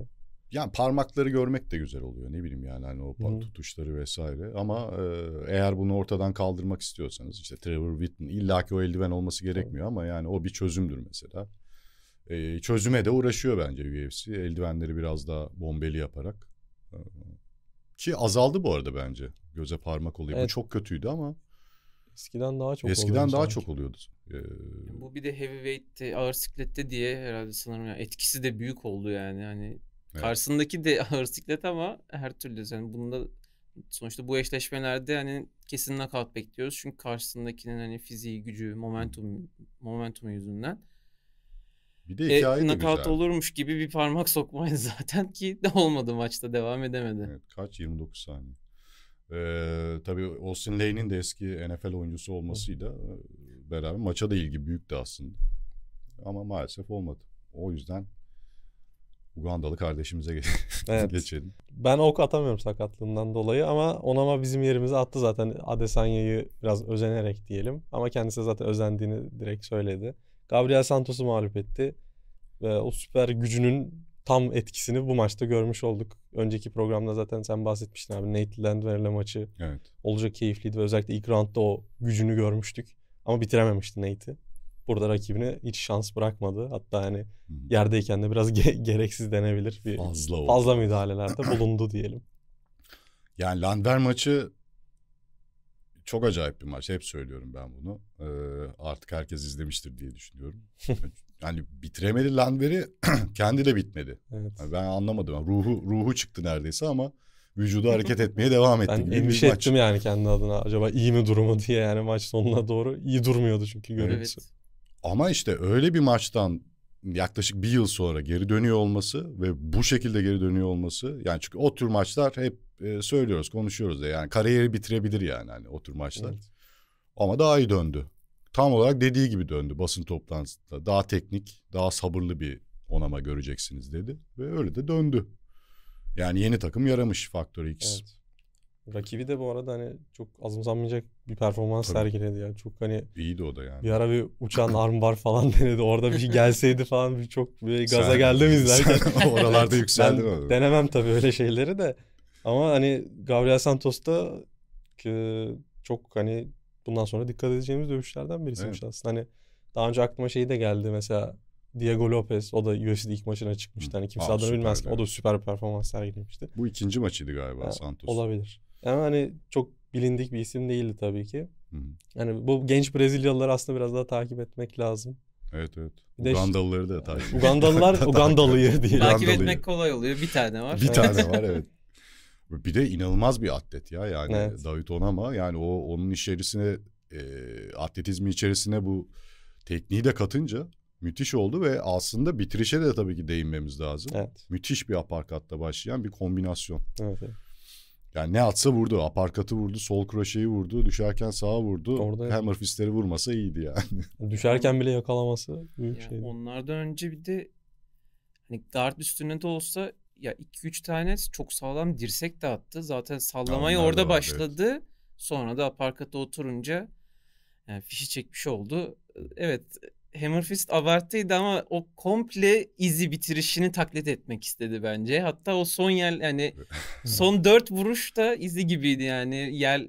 yani parmakları görmek de güzel oluyor. Ne bileyim yani hani o hı tutuşları vesaire. Ama e, eğer bunu ortadan kaldırmak istiyorsanız işte Trevor Whitman illaki o eldiven olması gerekmiyor ama yani o bir çözümdür mesela. E, çözüme de uğraşıyor bence UFC. Eldivenleri biraz daha bombeli yaparak. E, ki azaldı bu arada bence. Göze parmak olayı. Evet. Bu çok kötüydü ama. Eskiden daha çok Eskiden daha sanki. çok oluyordu. Ee... Bu bir de heavyweight'te, ağır siklette diye herhalde sanırım yani etkisi de büyük oldu yani. Hani Evet. Karşısındaki de [laughs] ağır siklet ama her türlü yani bunda sonuçta bu eşleşmelerde hani kesin knockout bekliyoruz. Çünkü karşısındakinin hani fiziği, gücü, momentum momentumu yüzünden. Bir de e, hikaye e, de olurmuş gibi bir parmak [laughs] sokmayın zaten ki de olmadı maçta devam edemedi. Evet, kaç 29 saniye. Ee, tabii Austin Lane'in de eski NFL oyuncusu olmasıyla e, beraber maça da ilgi büyüktü aslında. Ama maalesef olmadı. O yüzden Ugandalı kardeşimize geç [laughs] evet. geçelim. Ben ok atamıyorum sakatlığından dolayı ama Onama bizim yerimize attı zaten Adesanya'yı biraz özenerek diyelim. Ama kendisi zaten özendiğini direkt söyledi. Gabriel Santos'u mağlup etti. Ve o süper gücünün tam etkisini bu maçta görmüş olduk. Önceki programda zaten sen bahsetmiştin abi. Nate Landwehr'le maçı evet. olacak keyifliydi ve özellikle ilk roundda o gücünü görmüştük. Ama bitirememişti Nate'i. Burada rakibine hiç şans bırakmadı. Hatta hani yerdeyken de biraz [laughs] ge- gereksiz denebilir bir fazla, oldu. fazla müdahalelerde bulundu diyelim. [clears throat] Yani Lander maçı çok acayip bir maç. Hep söylüyorum ben bunu. Ee, artık herkes izlemiştir diye düşünüyorum. [laughs] yani bitiremedi Landver'i [clears throat] kendi de bitmedi. Evet. Yani ben anlamadım. ruhu ruhu çıktı neredeyse ama vücudu hareket [laughs] etmeye devam etti. Ben endişe ettim maç. yani kendi adına. Acaba iyi mi durumu diye yani maç sonuna doğru iyi durmuyordu çünkü görüntüsü. Evet. Ama işte öyle bir maçtan yaklaşık bir yıl sonra geri dönüyor olması ve bu şekilde geri dönüyor olması yani çünkü o tür maçlar hep e, söylüyoruz konuşuyoruz da yani kariyeri bitirebilir yani hani o tür maçlar. Evet. Ama daha iyi döndü. Tam olarak dediği gibi döndü basın toplantısında. Daha teknik, daha sabırlı bir onama göreceksiniz dedi ve öyle de döndü. Yani yeni takım yaramış Faktör X. Evet. Rakibi de bu arada hani çok azımsanmayacak bir performans Tabii. sergiledi ya. Çok hani iyiydi o da yani. Bir ara bir uçan armbar falan [laughs] denedi. Orada bir şey gelseydi falan bir çok bir gaza sen, geldim izlerken. [laughs] oralarda yükseldi ben denemem tabii öyle şeyleri de. Ama hani Gabriel Santos da ki çok hani bundan sonra dikkat edeceğimiz dövüşlerden birisiymiş evet. aslında. Hani daha önce aklıma şey de geldi mesela Diego Lopez o da UFC'de ilk maçına çıkmıştı. Hani kimse adını bilmez. O da süper performans sergilemişti. Bu ikinci maçıydı galiba yani, Santos. Olabilir. Ama hani çok bilindik bir isim değildi tabii ki. Yani bu genç Brezilyalıları aslında biraz daha takip etmek lazım. Evet evet. Bir Ugandalıları da takip [laughs] Ugandalılar [laughs] Ugandalıyı diye. Takip etmek kolay oluyor. Bir tane var. Bir tane var [laughs] evet. Bir de inanılmaz bir atlet ya yani evet. David Onama yani o onun içerisine e, atletizmi içerisine bu tekniği de katınca müthiş oldu ve aslında bitirişe de tabii ki değinmemiz lazım. Evet. Müthiş bir aparkatta başlayan bir kombinasyon. Evet. evet. Yani ne atsa vurdu. Aparkatı vurdu, sol kroşeyi vurdu, düşerken sağa vurdu. Orada Hammer fistleri vurmasa iyiydi yani. [laughs] düşerken bile yakalaması büyük yani şeydi. Onlardan önce bir de hani guard üstüne de olsa ya 2-3 tane çok sağlam dirsek de attı. Zaten sallamayı Onlar orada var, başladı. Evet. Sonra da aparkata oturunca yani fişi çekmiş oldu. Evet fist abarttıydı ama o komple izi bitirişini taklit etmek istedi bence. Hatta o son yer yani [laughs] son dört vuruş da izi gibiydi yani. Yer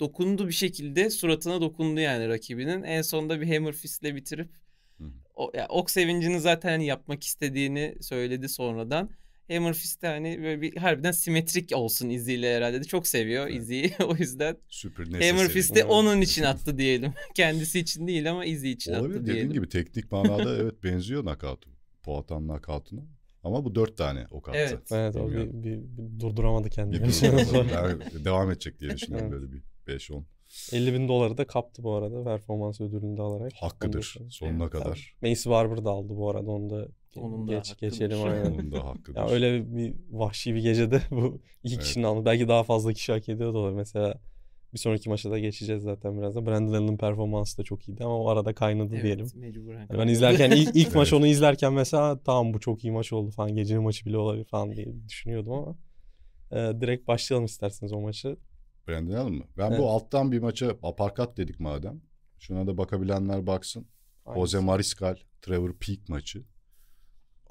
dokundu bir şekilde suratına dokundu yani rakibinin. En sonda bir fistle bitirip o, yani ok sevincini zaten yapmak istediğini söyledi sonradan. Hammerfist de hani böyle bir harbiden simetrik olsun iziyle herhalde de çok seviyor evet. iziyi [laughs] o yüzden. Süper Hammerfist de onun için attı diyelim. [laughs] Kendisi için değil ama izi için Olabilir. attı diyelim. Dediğim gibi teknik manada evet benziyor nakatı. Poatan nakatına. Ama bu dört tane ok attı. Evet, evet o bir, bir, bir durduramadı kendini. Bir durduramadı. [laughs] devam edecek diye düşünüyorum evet. böyle bir 5-10. 50 bin doları da kaptı bu arada performans ödülünü de alarak. Hakkıdır Ondan sonuna evet, kadar. Tabii. Macy Barber da aldı bu arada onu da onun geç, hakkıdır. geçelim [laughs] aynen. Onun da hakkıdır. ya öyle bir vahşi bir gecede [laughs] bu iki evet. kişinin aldı. Belki daha fazla kişi hak ediyor da olur. Mesela bir sonraki maçta da geçeceğiz zaten birazdan. Brandon Allen'ın performansı da çok iyiydi ama o arada kaynadı evet, diyelim. Mecburen yani ben izlerken ilk, ilk [laughs] maç onu izlerken mesela tamam bu çok iyi maç oldu falan. Gecenin maçı bile olabilir falan diye düşünüyordum ama. Ee, direkt başlayalım isterseniz o maçı. Brandon Allen mı? Ben evet. bu alttan bir maça aparkat dedik madem. Şuna da bakabilenler baksın. Aynısı. Jose Mariscal, Trevor Peak maçı.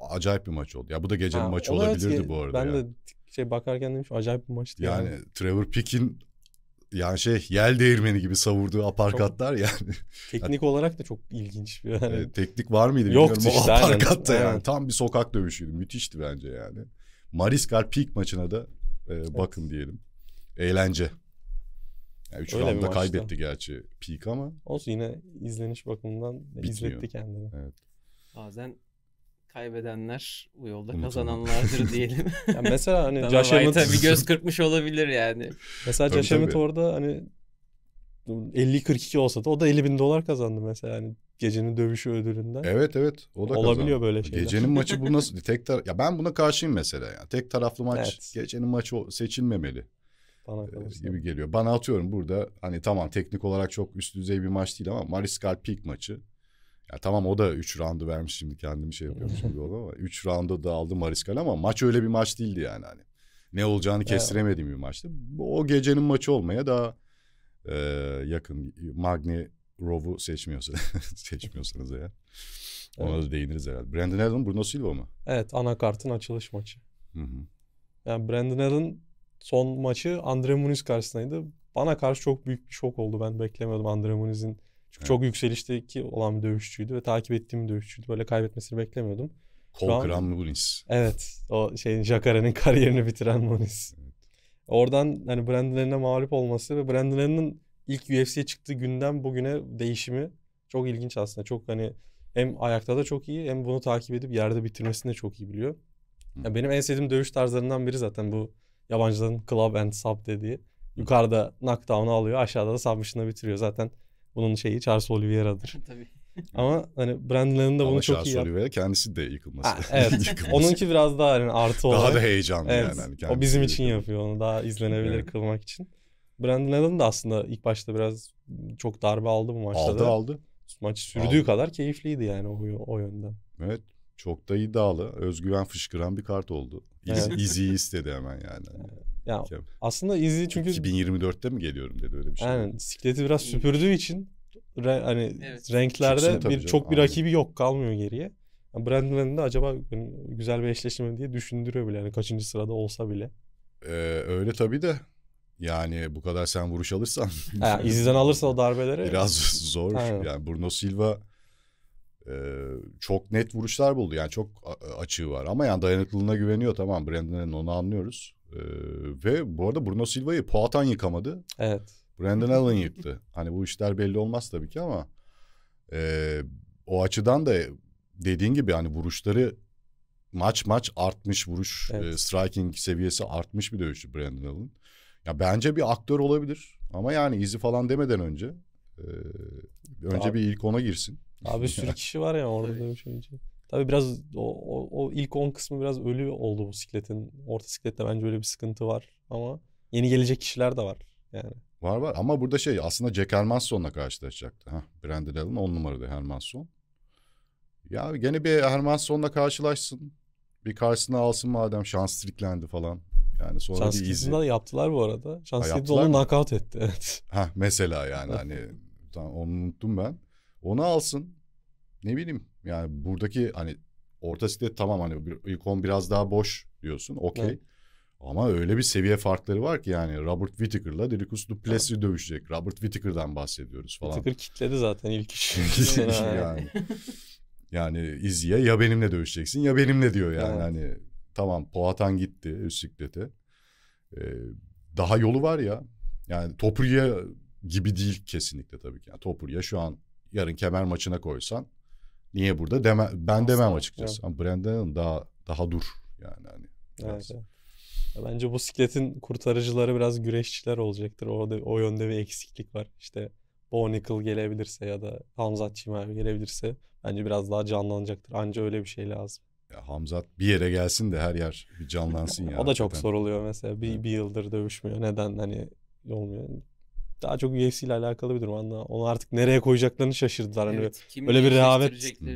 Acayip bir maç oldu. Ya bu da gecenin ha, maçı olabilirdi bu arada. Ben yani. de şey bakarken demiş acayip bir maçtı. Yani, yani. Trevor Peak'in yani şey yel değirmeni gibi savurduğu aparkatlar çok, yani. [laughs] Teknik olarak da çok ilginç bir yani. E, teknik var mıydı Yoktu bilmiyorum işte, o aparkatta aynen. yani. Tam bir sokak dövüşüydü. Müthişti bence yani. Mariscal Peak maçına da e, bakın evet. diyelim. Eğlence. Yani 3 roundda kaybetti gerçi peak ama. Olsun yine izleniş bakımından bitmiyor. izletti kendini. Evet. Bazen kaybedenler bu yolda Unutalım. kazananlardır [laughs] diyelim. yani mesela hani [laughs] Josh Hammett... tabii göz kırpmış olabilir yani. Mesela Josh orada hani 50-42 olsa da o da 50 bin dolar kazandı mesela. Yani gecenin dövüşü ödülünden. Evet evet o da Olabiliyor kazandı. böyle şeyler. Gecenin maçı bu [laughs] nasıl? tek tar ya ben buna karşıyım mesela yani. Tek taraflı maç evet. gecenin maçı seçilmemeli. Bana kalırsa. gibi geliyor. Bana atıyorum burada hani tamam teknik olarak çok üst düzey bir maç değil ama Mariscal Peak maçı. Ya tamam o da 3 roundu vermiş şimdi kendimi şey yapıyorum şimdi oldu ama 3 rounda da aldı Mariscal ama maç öyle bir maç değildi yani hani. Ne olacağını kestiremediğim bir maçtı. O gecenin maçı olmaya daha e, yakın Magni Rov'u seçmiyorsa [laughs] seçmiyorsanız eğer. Ona evet. da değiniriz herhalde. Brandon Allen Bruno Silva mı? Evet anakartın açılış maçı. Hı hı. Yani Brandon Allen son maçı Andre Muniz karşısındaydı. Bana karşı çok büyük bir şok oldu. Ben beklemiyordum Andre Muniz'in. Çünkü evet. çok yükselişteki olan bir dövüşçüydü ve takip ettiğim bir dövüşçüydü. Böyle kaybetmesini beklemiyordum. Kol kıran Muniz. Evet. O şeyin Jakara'nın [laughs] kariyerini bitiren Muniz. Evet. Oradan hani Brandlerine mağlup olması ve Brandlerinin ilk UFC'ye çıktığı günden bugüne değişimi çok ilginç aslında. Çok hani hem ayakta da çok iyi hem bunu takip edip yerde bitirmesini de çok iyi biliyor. Yani benim en sevdiğim dövüş tarzlarından biri zaten bu Yabancıların club and sub dediği. Yukarıda knockdown'u alıyor. Aşağıda da submission'ı bitiriyor. Zaten bunun şeyi Charles Oliveira'dır. [laughs] Tabii. Ama hani Brandon'ın da bunu Ama çok Charles iyi yaptı. Oliveira kendisi de yıkılması. Ha, evet. [laughs] Onunki biraz daha hani artı olarak. Daha da heyecanlı evet. yani. Hani o bizim için yıkılması. yapıyor onu daha izlenebilir evet. kılmak için. Brandon Allen da aslında ilk başta biraz çok darbe aldı bu maçta aldı, da. Aldı aldı. Maç sürdüğü aldı. kadar keyifliydi yani o, o yönden. Evet çok da iddialı, özgüven fışkıran bir kart oldu. Evet. Izzy'yi istedi hemen yani. Hani ya yani, aslında Izzy çünkü 2024'te mi geliyorum dedi öyle bir şey. Yani bisikleti biraz süpürdüğü için re, hani evet. renklerde Çıksın, bir canım, çok bir rakibi yok kalmıyor geriye. Yani Brandman'ın da acaba yani, güzel bir eşleşme diye düşündürüyor bile yani kaçıncı sırada olsa bile. Ee, öyle tabii de yani bu kadar sen vuruş alırsan. Yani [laughs] izden alırsa o darbeleri. Biraz zor. Aynen. Yani Bruno Silva ee, çok net vuruşlar buldu. Yani çok açığı var ama yani dayanıklılığına güveniyor tamam Brandon Allen onu anlıyoruz. E, ve bu arada Bruno Silva'yı Poatan yıkamadı. Evet. Brandon Allen yıktı. [laughs] Hani bu işler belli olmaz tabii ki ama e, o açıdan da dediğin gibi hani vuruşları maç maç artmış vuruş e, evet. e, striking seviyesi artmış bir dövüşçü Brandon Allen. Ya bence bir aktör olabilir ama yani izi falan demeden önce e, önce Abi. bir ilk ona girsin. Abi sürü [laughs] kişi var ya orada Tabii. dövüşebileceği. Şey. biraz o, o, o ilk 10 kısmı biraz ölü oldu bu sikletin. Orta siklette bence öyle bir sıkıntı var ama yeni gelecek kişiler de var yani. Var var ama burada şey aslında Jack Hermanson'la karşılaşacaktı. ha Brandon Allen 10 numarada Hermanson. Ya gene bir Hermanson'la karşılaşsın. Bir karşısına alsın madem şans triklendi falan. Yani sonra Şans bir izi. da yaptılar bu arada. Şans ha, onu knockout etti evet. Ha mesela yani [laughs] hani onu unuttum ben. Onu alsın. Ne bileyim yani buradaki hani orta siklet tamam hani ilk 10 biraz daha boş diyorsun okey. Ama öyle bir seviye farkları var ki yani Robert Whittaker'la Dricus du evet. dövüşecek. Robert Whittaker'dan bahsediyoruz falan. Whittaker kitledi zaten ilk iş. [laughs] yani. yani İzzi'ye ya benimle dövüşeceksin ya benimle diyor yani. Evet. Hani tamam Poatan gitti üst siklete. Ee, daha yolu var ya. Yani Topurya gibi değil kesinlikle tabii ki. Yani Topurya şu an yarın kemer maçına koysan niye burada deme ben Aslında, demem açıkçası. Evet. Ama Brandon daha daha dur yani hani. Biraz. Evet. bence bu sikletin kurtarıcıları biraz güreşçiler olacaktır. Orada o yönde bir eksiklik var. İşte Bo Nickel gelebilirse ya da Hamzat Çimayev gelebilirse bence biraz daha canlanacaktır. Anca öyle bir şey lazım. Ya Hamzat bir yere gelsin de her yer bir canlansın [laughs] ya. o da çok soruluyor mesela. Bir, bir yıldır dövüşmüyor. Neden hani olmuyor? daha çok UFC ile alakalı bir durum. Anla, onu artık nereye koyacaklarını şaşırdılar. Hani evet, öyle bir rehavet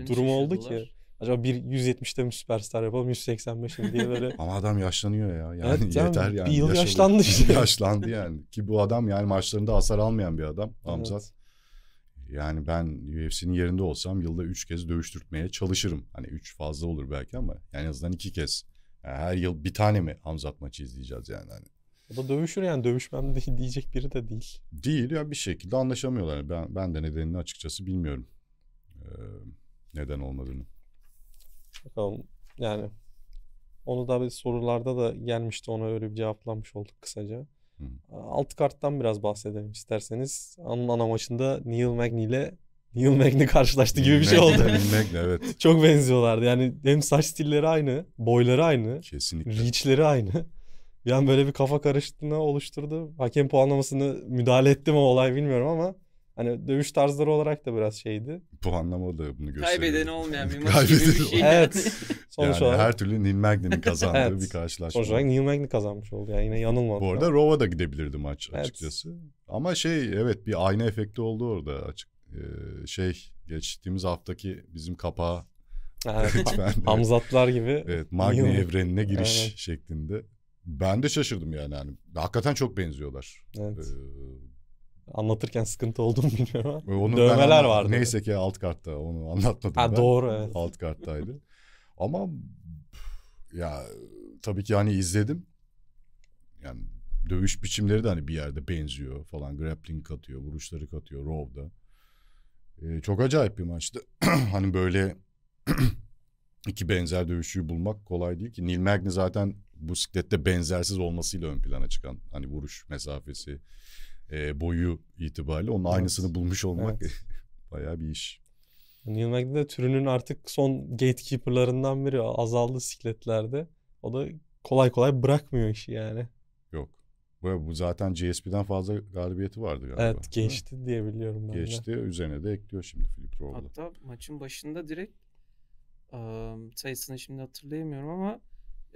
durumu oldu ki. Acaba bir 170'te mi süperstar yapalım 185'in diye böyle. [laughs] Ama adam yaşlanıyor ya. Yani evet, yeter yani. Bir yıl yaşadı. yaşlandı işte. [laughs] yaşlandı yani. Ki bu adam yani maçlarında hasar almayan bir adam. Hamzat. Evet. Yani ben UFC'nin yerinde olsam yılda 3 kez dövüştürtmeye çalışırım. Hani 3 fazla olur belki ama yani en azından 2 kez. Yani her yıl bir tane mi Hamzat maçı izleyeceğiz yani. Hani o da dövüşür yani dövüşmem de, [laughs] diyecek biri de değil. Değil ya bir şekilde anlaşamıyorlar. Ben, ben de nedenini açıkçası bilmiyorum. Ee, neden olmadığını. Bakalım yani onu da bir sorularda da gelmişti ona öyle bir cevaplanmış olduk kısaca. Hı. Alt karttan biraz bahsedelim isterseniz. Anın ana maçında Neil Magny ile Neil Magny karşılaştı gibi bir şey oldu. Neil Magny evet. [laughs] Çok benziyorlardı yani hem saç stilleri aynı, boyları aynı. Kesinlikle. Reachleri aynı bir an böyle bir kafa karışıklığına oluşturdu. Hakem puanlamasını müdahale etti mi olay bilmiyorum ama hani dövüş tarzları olarak da biraz şeydi. Puanlama da bunu gösteriyor. Kaybeden olmayan bir maç gibi bir şey. evet. [laughs] Sonuç yani olarak. her türlü Neil Magny'nin [laughs] kazandığı evet. bir karşılaşma. Sonuç olarak Neil Magny kazanmış oldu. Yani yine yanılmadı. Bu arada Rova da gidebilirdi maç evet. açıkçası. Ama şey evet bir ayna efekti oldu orada açık. Ee, şey geçtiğimiz haftaki bizim kapağı Evet. [laughs] Hamzatlar gibi. Evet, Magni evrenine giriş evet. şeklinde. Ben de şaşırdım yani. yani hakikaten çok benziyorlar. Evet. Ee, Anlatırken sıkıntı olduğunu [laughs] bilmiyorum ama. Onu Dövmeler vardı. Neyse ki alt kartta onu anlatmadım ha, ben. Doğru evet. Alt karttaydı. ama ya tabii ki hani izledim. Yani dövüş biçimleri de hani bir yerde benziyor falan. Grappling katıyor, vuruşları katıyor Raw'da. Ee, çok acayip bir maçtı. [clears throat] hani böyle [clears throat] iki benzer dövüşçüyü bulmak kolay değil ki. Neil Magny zaten bu siklette benzersiz olmasıyla ön plana çıkan hani vuruş mesafesi e, boyu itibariyle onun evet. aynısını bulmuş olmak evet. [laughs] bayağı bir iş. Newmag'de hani de türünün artık son gatekeeper'larından biri azaldı sikletlerde. O da kolay kolay bırakmıyor işi yani. Yok. Bu, bu zaten GSP'den fazla galibiyeti vardı galiba. Evet geçti diye biliyorum ben Geçti de. üzerine de ekliyor şimdi Philip Rowe'da. Hatta maçın başında direkt ıı, sayısını şimdi hatırlayamıyorum ama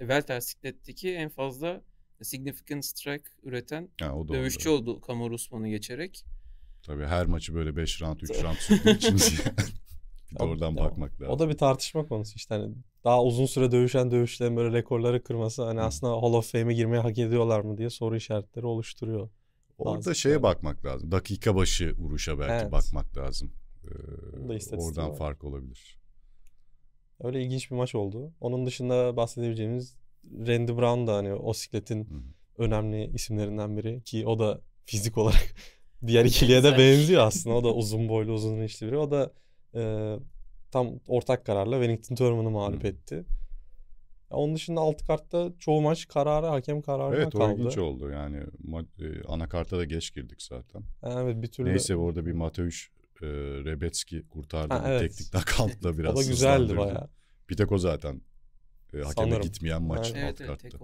Welter sikletteki en fazla significant strike üreten ha, o dövüşçü oldu. oldu Kamaru Usman'ı geçerek. Tabii her maçı böyle 5 round 3 round sürdüğü için [laughs] bir de oradan ya, bakmak lazım. O da bir tartışma konusu işte hani daha uzun süre dövüşen dövüşçülerin böyle rekorları kırması hani hmm. aslında Hall of Fame'e girmeye hak ediyorlar mı diye soru işaretleri oluşturuyor. Orada şeye yani. bakmak lazım. Dakika başı vuruşa belki evet. bakmak lazım. Ee, oradan var. fark olabilir. Öyle ilginç bir maç oldu. Onun dışında bahsedebileceğimiz Randy Brown da hani o sikletin Hı. önemli isimlerinden biri ki o da fizik [laughs] olarak diğer ikiliye de benziyor aslında. O da [laughs] uzun boylu uzun inişli biri. O da e, tam ortak kararla Wellington Turman'ı mağlup Hı. etti. onun dışında alt kartta çoğu maç kararı hakem kararına evet, kaldı. Evet o ilginç oldu yani ma- e, anakarta da geç girdik zaten. Evet bir türlü. Neyse orada bir Mateusz e, Rebetski kurtardı. Ha, evet. Teknik nakavtla [laughs] biraz o da güzeldi bayağı. Bir tek o zaten e, hakeme Sanırım. gitmeyen maç evet, alt evet, karttı.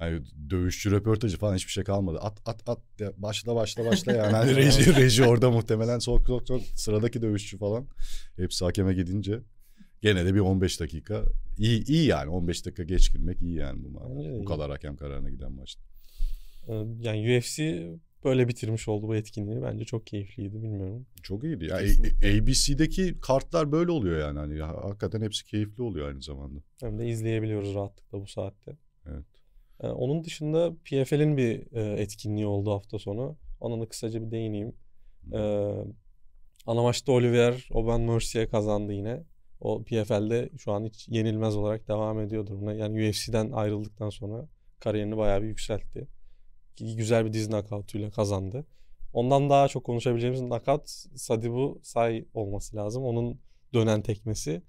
Yani dövüşçü röportajı falan hiçbir şey kalmadı. At at at ya başla başla başla [laughs] yani. yani reji, reji orada muhtemelen sok sok sok sıradaki dövüşçü falan. Hepsi hakeme gidince gene de bir 15 dakika iyi iyi yani 15 dakika geç girmek iyi yani bu, maç. bu kadar hakem kararına giden maç. Ee, yani UFC böyle bitirmiş oldu bu etkinliği. Bence çok keyifliydi bilmiyorum. Çok iyiydi. Ya, ABC'deki kartlar böyle oluyor yani. Hani hakikaten hepsi keyifli oluyor aynı zamanda. Hem de izleyebiliyoruz rahatlıkla bu saatte. Evet. Ee, onun dışında PFL'in bir e, etkinliği oldu hafta sonu. Ona da kısaca bir değineyim. Ee, ana maçta Olivier Oban Mercy'e kazandı yine. O PFL'de şu an hiç yenilmez olarak devam ediyor durumuna. Yani UFC'den ayrıldıktan sonra kariyerini bayağı bir yükseltti güzel bir diz nakavtuyla kazandı. Ondan daha çok konuşabileceğimiz nakat Sadibu Say olması lazım. Onun dönen tekmesi.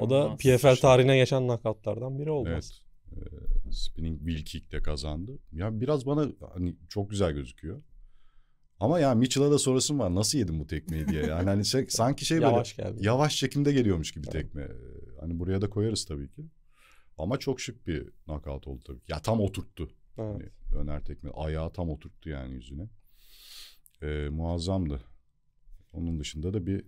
o da PFL tarihine geçen nakatlardan biri olmaz. Evet. E, spinning wheel kick'te kazandı. Ya biraz bana hani çok güzel gözüküyor. Ama ya Mitchell'a da sorusun var. Nasıl yedim bu tekmeyi diye. Yani hani şey, sanki şey böyle yavaş, geldi. yavaş çekimde geliyormuş gibi tekme. Hani buraya da koyarız tabii ki. Ama çok şık bir knockout oldu tabii ki. Ya tam oturttu. Hani evet. Hani döner tekme ayağı tam oturttu yani yüzüne. Ee, muazzamdı. Onun dışında da bir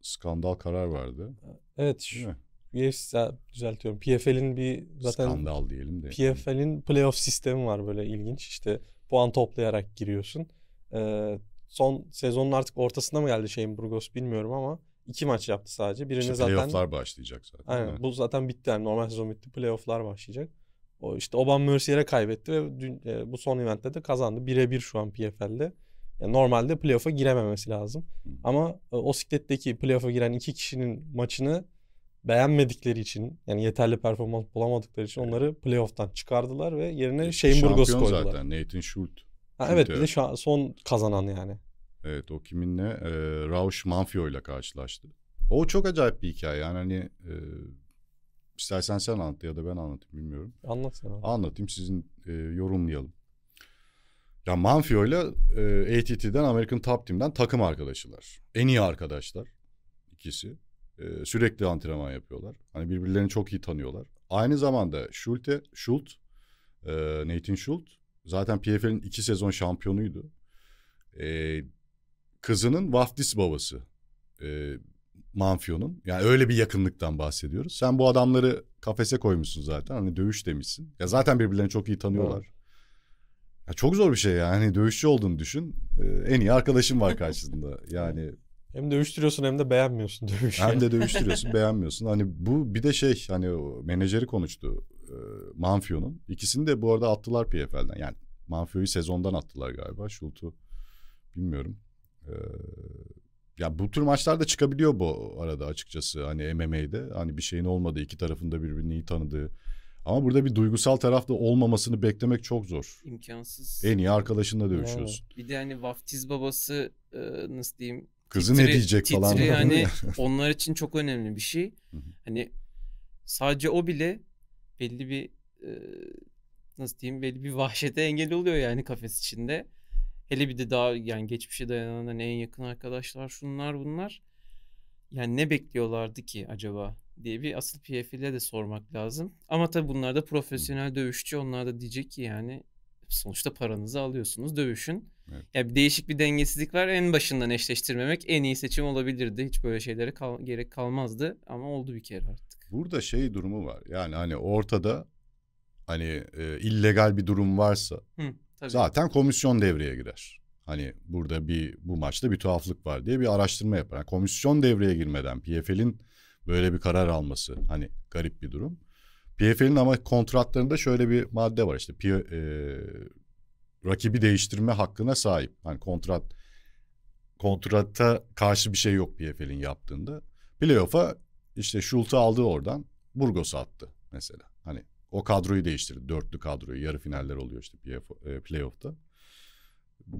skandal karar vardı. Evet. Şu, UFC düzeltiyorum. PFL'in bir zaten skandal diyelim de. PFL'in playoff sistemi var böyle ilginç. İşte puan toplayarak giriyorsun. Ee, son sezonun artık ortasında mı geldi şeyin Burgos bilmiyorum ama iki maç yaptı sadece. Birini işte zaten playoff'lar başlayacak zaten. Aynen. Bu zaten bitti yani normal sezon bitti. Playoff'lar başlayacak. O işte Oban Mercier'e kaybetti ve dün, e, bu son eventte de kazandı. Birebir şu an PFL'de. Yani normalde playoff'a girememesi lazım. Hmm. Ama e, o sikletteki playoff'a giren iki kişinin maçını beğenmedikleri için yani yeterli performans bulamadıkları için onları playoff'tan çıkardılar ve yerine e, Sheinburgos koydular. Şampiyon zaten Nathan Schultz. Ha, evet bir de şu an son kazanan yani. Evet o kiminle? E, Rausch Manfio ile karşılaştı. O çok acayip bir hikaye yani hani e, İstersen sen anlat ya da ben anlatayım bilmiyorum. Anlat sen. Anlatayım sizin e, yorumlayalım. Ya Manfio ile e, ATT'den American Top Team'den takım arkadaşlar. En iyi arkadaşlar ikisi. E, sürekli antrenman yapıyorlar. Hani birbirlerini çok iyi tanıyorlar. Aynı zamanda Schulte, Schult, e, Nathan Schult zaten PFL'in iki sezon şampiyonuydu. E, kızının vaftiz babası. E, Manfio'nun. Yani öyle bir yakınlıktan bahsediyoruz. Sen bu adamları kafese koymuşsun zaten. Hani dövüş demişsin. Ya zaten birbirlerini çok iyi tanıyorlar. Ya çok zor bir şey yani. Dövüşçü olduğunu düşün. Ee, en iyi arkadaşın var karşısında. Yani hem dövüştürüyorsun hem de beğenmiyorsun dövüşü. Hem de [laughs] dövüştürüyorsun beğenmiyorsun. Hani bu bir de şey hani o menajeri konuştu e, Manfio'nun. İkisini de bu arada attılar PFL'den. Yani Manfio'yu sezondan attılar galiba. Schultz'u bilmiyorum. E, ya bu tür maçlar da çıkabiliyor bu arada açıkçası hani MMA'de. Hani bir şeyin olmadığı iki tarafında birbirini iyi tanıdığı. Ama burada bir duygusal tarafta olmamasını beklemek çok zor. İmkansız. En iyi arkadaşınla dövüşüyorsun. Bir de hani vaftiz babası e, nasıl diyeyim? Kızı titri, ne diyecek titri falan. Titri yani [laughs] onlar için çok önemli bir şey. Hani sadece o bile belli bir e, nasıl diyeyim belli bir vahşete engel oluyor yani kafes içinde. Hele bir de daha yani geçmişe dayanan en yakın arkadaşlar şunlar bunlar. Yani ne bekliyorlardı ki acaba diye bir asıl PFL'e de sormak lazım. Ama tabii bunlar da profesyonel dövüşçü. Onlar da diyecek ki yani sonuçta paranızı alıyorsunuz dövüşün. Evet. Ya bir değişik bir dengesizlik var. En başından eşleştirmemek en iyi seçim olabilirdi. Hiç böyle şeylere kal- gerek kalmazdı ama oldu bir kere artık. Burada şey durumu var. Yani hani ortada hani e, illegal bir durum varsa Hı. Tabii. Zaten komisyon devreye girer. Hani burada bir bu maçta bir tuhaflık var diye bir araştırma yapar. Yani komisyon devreye girmeden PFL'in böyle bir karar alması hani garip bir durum. PFL'in ama kontratlarında şöyle bir madde var işte P, e, rakibi değiştirme hakkına sahip. Hani kontrat kontrata karşı bir şey yok PFL'in yaptığında. Playoff'a işte Schultz'u aldı oradan Burgos'u attı mesela. Hani o kadroyu değiştirdi. Dörtlü kadroyu. Yarı finaller oluyor işte e, playoff'ta.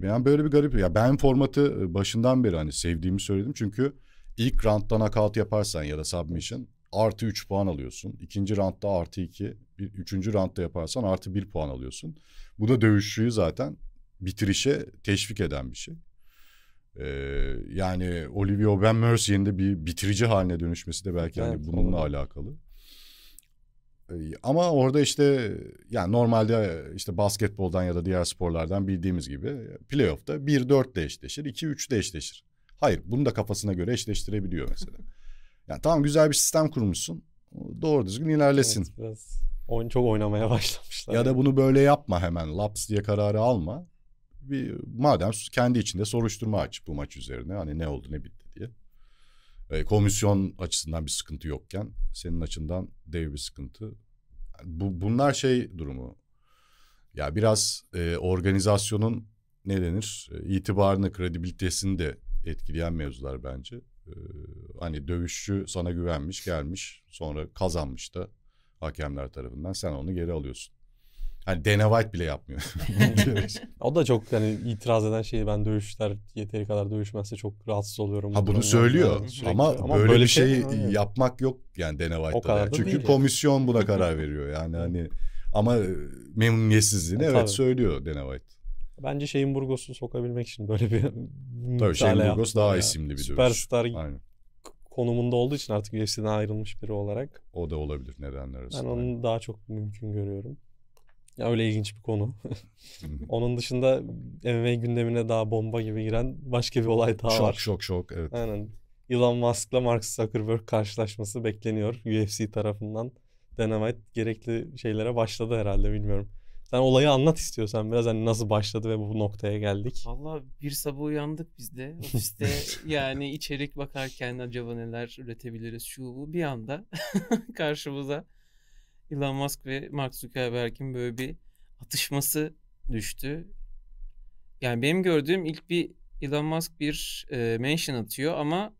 Yani böyle bir garip. Ya ben formatı e, başından beri hani sevdiğimi söyledim. Çünkü ilk round'da knockout yaparsan ya da submission artı 3 puan alıyorsun. İkinci roundda artı 2. Bir, üçüncü roundda yaparsan artı 1 puan alıyorsun. Bu da dövüşçüyü zaten bitirişe teşvik eden bir şey. Ee, yani Olivia Ben Mercy'nin de bir bitirici haline dönüşmesi de belki hani evet, hani bununla olur. alakalı. Ama orada işte yani normalde e, işte basketboldan ya da diğer sporlardan bildiğimiz gibi e, playoff'ta 1-4 eşleşir, 2-3 eşleşir. Hayır bunu da kafasına göre eşleştirebiliyor mesela. [laughs] yani tamam güzel bir sistem kurmuşsun. Doğru düzgün ilerlesin. Evet, biraz oyun çok oynamaya [laughs] başlamışlar. Ya da bunu böyle yapma hemen laps diye kararı alma. Bir, madem kendi içinde soruşturma aç bu maç üzerine hani ne oldu ne bitti diye. E, komisyon açısından bir sıkıntı yokken senin açından dev bir sıkıntı. bu bunlar şey durumu. Ya biraz e, organizasyonun ne denir? E, itibarını, kredibilitesini de etkileyen mevzular bence. E, hani dövüşçü sana güvenmiş, gelmiş, sonra kazanmış da hakemler tarafından sen onu geri alıyorsun. Hani Dana White bile yapmıyor. [laughs] o da çok hani itiraz eden şeyi ben dövüşler yeteri kadar dövüşmezse çok rahatsız oluyorum. Ha bunu söylüyor ama, ama böyle, böyle bir şey, yani. Şey- yapmak yok yani Dana White'da. Da yani. Çünkü değil komisyon yani. buna [laughs] karar veriyor yani hani ama e, memnuniyetsizliğini ha, e, evet tabii. söylüyor Dana White. Bence şeyin Burgos'u sokabilmek için böyle bir Tabii şeyin Burgos daha ya. isimli bir Süperstar dövüş. Süperstar konumunda olduğu için artık UFC'den ayrılmış biri olarak. O da olabilir nedenler arasında. Ben onu daha çok mümkün görüyorum. Ya öyle ilginç bir konu. Onun dışında MMA gündemine daha bomba gibi giren başka bir olay daha şok, var. Şok şok şok evet. Aynen. Elon Musk'la Mark Zuckerberg karşılaşması bekleniyor UFC tarafından. Dynamite gerekli şeylere başladı herhalde bilmiyorum. Sen olayı anlat istiyorsan biraz hani nasıl başladı ve bu noktaya geldik. Valla bir sabah uyandık biz de. Ofiste [laughs] yani içerik bakarken acaba neler üretebiliriz şu bu bir anda [laughs] karşımıza Elon Musk ve Mark Zuckerberg'in böyle bir atışması düştü. Yani benim gördüğüm ilk bir Elon Musk bir e, mention atıyor ama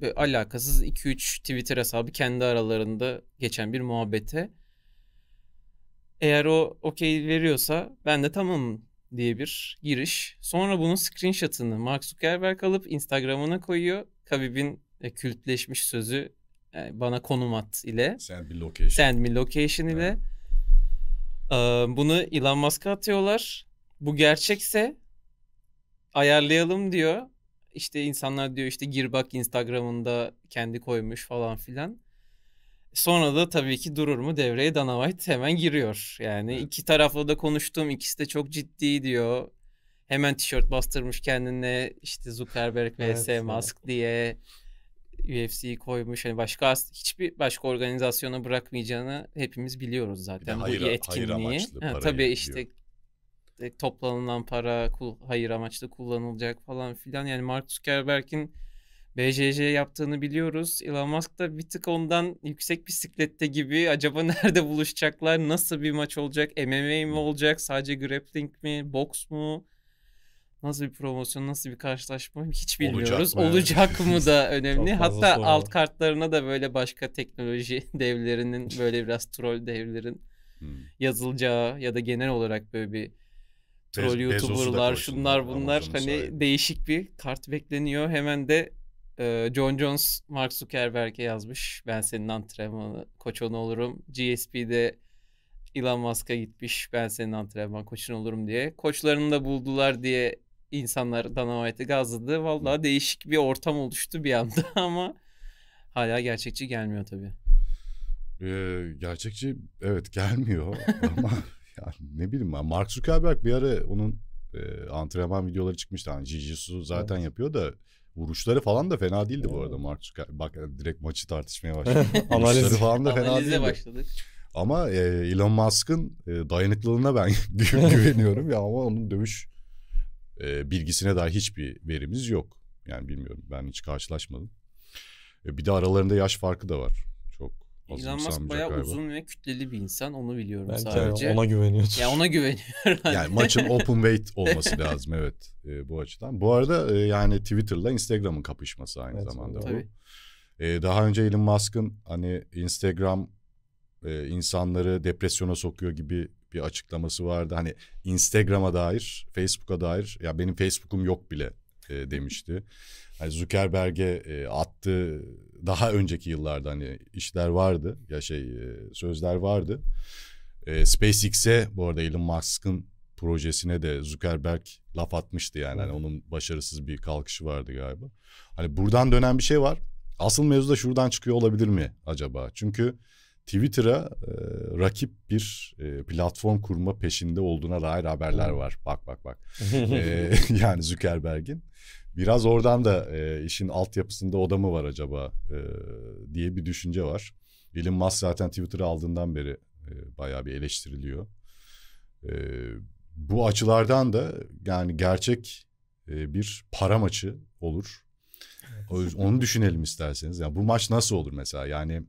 böyle alakasız 2-3 Twitter hesabı kendi aralarında geçen bir muhabbete. Eğer o okey veriyorsa ben de tamam diye bir giriş. Sonra bunun screenshot'ını Mark Zuckerberg alıp Instagram'ına koyuyor. Khabib'in e, kültleşmiş sözü yani e, bana konum at ile. Send me location. Send me location ile. Evet. Ee, bunu Elon Musk'a atıyorlar. Bu gerçekse ayarlayalım diyor. İşte insanlar diyor işte gir bak Instagram'ında kendi koymuş falan filan. Sonra da tabii ki durur mu devreye Dana White hemen giriyor. Yani evet. iki tarafla da konuştum. ikisi de çok ciddi diyor. Hemen tişört bastırmış kendine işte Zuckerberg vs evet, Musk evet. diye. UFC'yi koymuş. Hani başka hiçbir başka organizasyona bırakmayacağını hepimiz biliyoruz zaten. Hayır, bu etkinliği. ha, tabii işte diyor. E, toplanılan para hayır amaçlı kullanılacak falan filan. Yani Mark Zuckerberg'in BJJ yaptığını biliyoruz. Elon Musk da bir tık ondan yüksek bisiklette gibi acaba [laughs] nerede buluşacaklar? Nasıl bir maç olacak? MMA mi olacak? Sadece grappling mi? Boks mu? nasıl bir promosyon, nasıl bir karşılaşma hiç bilmiyoruz. Olacak mı, Olacak mı da [laughs] önemli. Hatta soru. alt kartlarına da böyle başka teknoloji [laughs] devlerinin, böyle biraz troll devlerin hmm. yazılacağı ya da genel olarak böyle bir troll Be- YouTuber'lar, şunlar bunlar hani sahibi. değişik bir kart bekleniyor. Hemen de e, John Jones Mark Zuckerberg'e yazmış. Ben senin antrenmanı koçun olurum. GSP'de Elon Musk'a gitmiş. Ben senin antrenman koçun olurum diye. Koçlarını da buldular diye insanlar Dynamite'ı gazladı. Vallahi değişik bir ortam oluştu bir anda [laughs] ama hala gerçekçi gelmiyor tabii. Ee, gerçekçi evet gelmiyor [laughs] ama yani ne bileyim ben Mark Zuckerberg bir ara onun e, antrenman videoları çıkmıştı. Hani Jiu-Jitsu zaten evet. yapıyor da vuruşları falan da fena değildi evet. bu arada Mark Zuckerberg. Bak direkt maçı tartışmaya [laughs] başladık. vuruşları falan da fena Analize değildi. başladık. Ama e, Elon Musk'ın e, dayanıklılığına ben güveniyorum ya ama onun dövüş e, bilgisine dair hiçbir verimiz yok. Yani bilmiyorum ben hiç karşılaşmadım. E, bir de aralarında yaş farkı da var. Çok Elon Musk bayağı galiba. uzun ve kütleli bir insan onu biliyorum Belki sadece. ona güveniyordur. Ya yani ona güveniyorum. [laughs] yani maçın open weight olması lazım evet e, bu açıdan. Bu arada e, yani Twitter'la Instagram'ın kapışması aynı evet, zamanda bu. E, daha önce Elon Musk'ın hani Instagram e, insanları depresyona sokuyor gibi bir açıklaması vardı. Hani Instagram'a dair, Facebook'a dair ya benim Facebook'um yok bile e, demişti. Hani Zuckerberg'e e, attığı daha önceki yıllarda hani işler vardı ya şey e, sözler vardı. E, SpaceX'e bu arada Elon Musk'ın projesine de Zuckerberg laf atmıştı yani. Hani onun başarısız bir kalkışı vardı galiba. Hani buradan dönen bir şey var. Asıl mevzu da şuradan çıkıyor olabilir mi acaba? Çünkü Twitter'a e, rakip bir e, platform kurma peşinde olduğuna dair haberler var. Bak bak bak. [laughs] e, [laughs] yani Zuckerberg'in. Biraz oradan da e, işin altyapısında o da mı var acaba e, diye bir düşünce var. Elon Musk zaten Twitter'ı aldığından beri e, bayağı bir eleştiriliyor. E, bu açılardan da yani gerçek e, bir para maçı olur. Onu düşünelim isterseniz. Yani bu maç nasıl olur mesela? Yani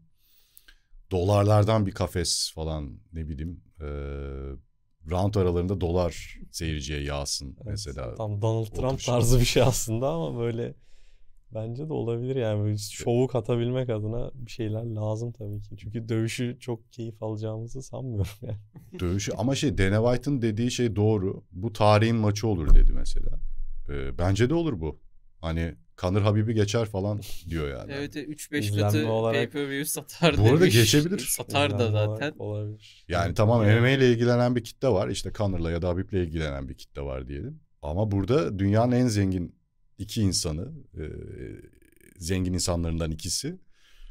dolarlardan bir kafes falan ne bileyim e, round aralarında dolar seyirciye yağsın evet, mesela. Tam Donald Trump oturuşu. tarzı bir şey aslında ama böyle bence de olabilir yani böyle şovu katabilmek adına bir şeyler lazım tabii ki. Çünkü dövüşü çok keyif alacağımızı sanmıyorum yani. Dövüşü ama şey Dana White'ın dediği şey doğru. Bu tarihin maçı olur dedi mesela. E, bence de olur bu. Hani Kanır Habibi geçer falan diyor yani. evet 3-5 katı olarak... pay-per-view satar Bu arada geçebilir. Satar da zaten. Olabilir. Yani tamam MMA ile ilgilenen bir kitle var. İşte Kanır'la ya da Habib'le ilgilenen bir kitle var diyelim. Ama burada dünyanın en zengin iki insanı, e, zengin insanlarından ikisi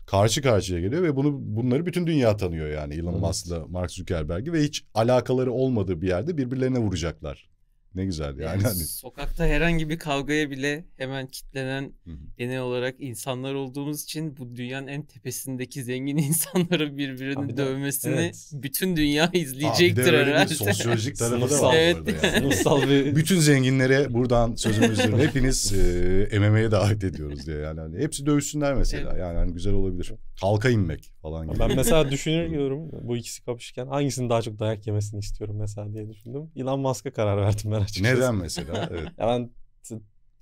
karşı karşıya geliyor ve bunu bunları bütün dünya tanıyor yani Elon evet. Musk'la Mark Zuckerberg'i ve hiç alakaları olmadığı bir yerde birbirlerine vuracaklar ne güzel yani. yani hani... Sokakta herhangi bir kavgaya bile hemen kitlenen Hı-hı. genel olarak insanlar olduğumuz için bu dünyanın en tepesindeki zengin [laughs] insanların birbirini Abi de, dövmesini evet. bütün dünya izleyecektir Abi de herhalde. Bir sosyolojik tarafı da var evet. yani. [laughs] bütün zenginlere buradan sözümüzdür. Hepiniz e, MMA'ye davet ediyoruz diye yani. Hani hepsi dövüşsünler mesela. Evet. Yani hani güzel olabilir. Halka inmek falan gibi. Ben mesela [laughs] düşünüyorum bu ikisi kapışırken hangisinin daha çok dayak yemesini istiyorum mesela diye düşündüm. Elon Musk'a karar verdim ben açıkçası. Neden mesela? [laughs] Evet. ben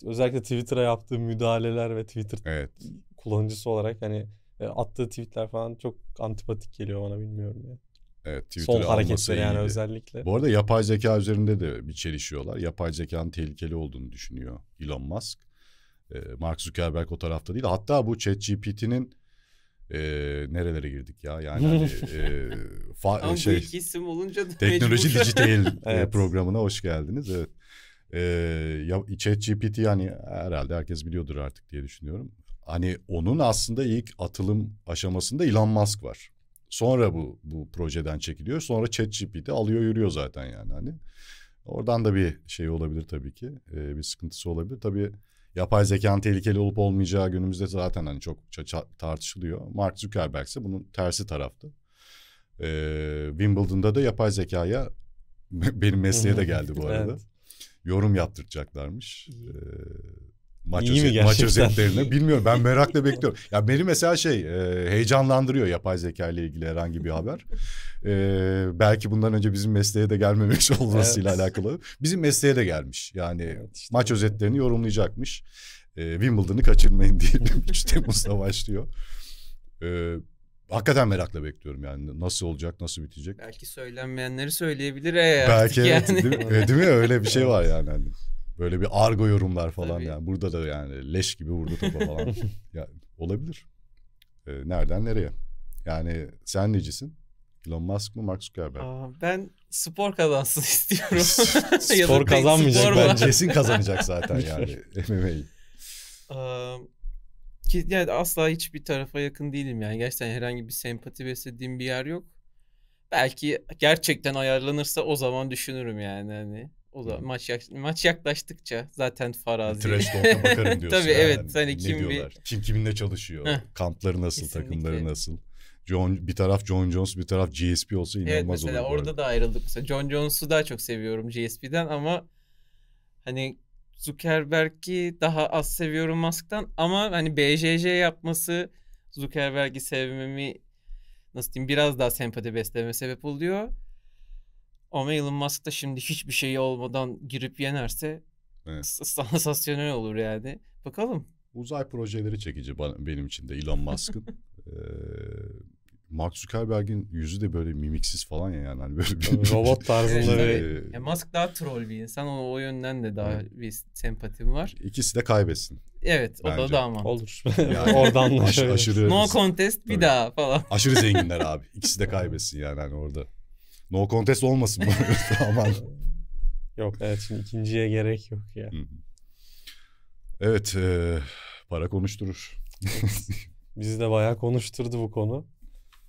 özellikle Twitter'a yaptığı müdahaleler ve Twitter evet. kullanıcısı olarak hani e, attığı tweetler falan çok antipatik geliyor bana bilmiyorum ya. Evet, Son hareketleri yani özellikle. Bu arada yapay zeka üzerinde de bir çelişiyorlar. Yapay zekanın tehlikeli olduğunu düşünüyor Elon Musk. E, Mark Zuckerberg o tarafta değil. Hatta bu ChatGPT'nin e, nerelere girdik ya yani [laughs] e, fa, Ama şey iki isim olunca da teknoloji dijital [laughs] evet. programına hoş geldiniz evet e, ya ChatGPT yani herhalde herkes biliyordur artık diye düşünüyorum hani onun aslında ilk atılım aşamasında Elon Musk var sonra bu bu projeden çekiliyor sonra ChatGPT alıyor yürüyor zaten yani hani oradan da bir şey olabilir tabii ki e, bir sıkıntısı olabilir tabii yapay zekanın tehlikeli olup olmayacağı günümüzde zaten hani çok tartışılıyor. Mark Zuckerberg ise bunun tersi taraftı. Ee, Wimbledon'da da yapay zekaya [laughs] benim mesleğe de [laughs] geldi bu arada. evet. Yorum yaptıracaklarmış. Ee, maç, İyi özet, maç özetlerini bilmiyorum. Ben merakla bekliyorum. Ya beni mesela şey e, heyecanlandırıyor yapay zeka ile ilgili herhangi bir haber. E, belki bundan önce bizim mesleğe de gelmemiş [laughs] olmasıyla evet. alakalı. Bizim mesleğe de gelmiş. Yani evet işte. maç özetlerini yorumlayacakmış. E, Wimbledon'ı kaçırmayın diyelim. [laughs] 3 Temmuz'da başlıyor. E, hakikaten merakla bekliyorum yani nasıl olacak nasıl bitecek. Belki söylenmeyenleri söyleyebilir ya. Belki evet, yani. değil, mi? E, değil mi öyle bir şey var yani. Hani. Böyle bir argo yorumlar falan Tabii. yani. Burada da yani leş gibi vurdu topa [laughs] falan. ya, olabilir. Ee, nereden nereye? Yani sen necisin? Elon Musk mı Mark Zuckerberg? Aa, ben spor kazansın [laughs] istiyorum. [laughs] spor kazanmayacak spor ben cesin kazanacak zaten yani MMA'yi. Ki yani asla hiçbir tarafa yakın değilim yani gerçekten herhangi bir sempati beslediğim bir yer yok. Belki gerçekten ayarlanırsa o zaman düşünürüm yani hani. O da maç yak- maç yaklaştıkça zaten farazi. Trash bakarım [laughs] diyorsun. Tabii yani. evet. Hani kim diyorlar? Bir... Kim kiminle çalışıyor? Kampları nasıl? Kesinlikle. Takımları nasıl? John bir taraf John Jones bir taraf GSP olsa inanılmaz evet, mesela olur. orada da ayrıldık. Mesela John Jones'u daha çok seviyorum GSP'den ama hani Zuckerberg'i daha az seviyorum Musk'tan ama hani BJJ yapması Zuckerberg'i sevmemi nasıl diyeyim biraz daha sempati besleme sebep oluyor. Ama Elon Musk da şimdi hiçbir şey olmadan girip yenerse evet. sansasyonel olur yani. Bakalım. Uzay projeleri çekici benim için de Elon Musk'ın. [laughs] ee, Mark Zuckerberg'in yüzü de böyle mimiksiz falan ya yani. Hani böyle bir robot tarzında ve... [laughs] Ya e, Musk daha troll bir insan. O, o yönden de daha evet. bir sempatim var. İkisi de kaybetsin. Evet bence. o da daha mantıklı. Olur. [laughs] Yani Oradan aş, aşırı... No contest bir Tabii. daha falan. Aşırı zenginler abi. İkisi de kaybetsin yani hani orada. No contest olmasın mı? [laughs] Aman. Yok evet şimdi ikinciye gerek yok ya. Evet e, para konuşturur. [laughs] Bizi de bayağı konuşturdu bu konu.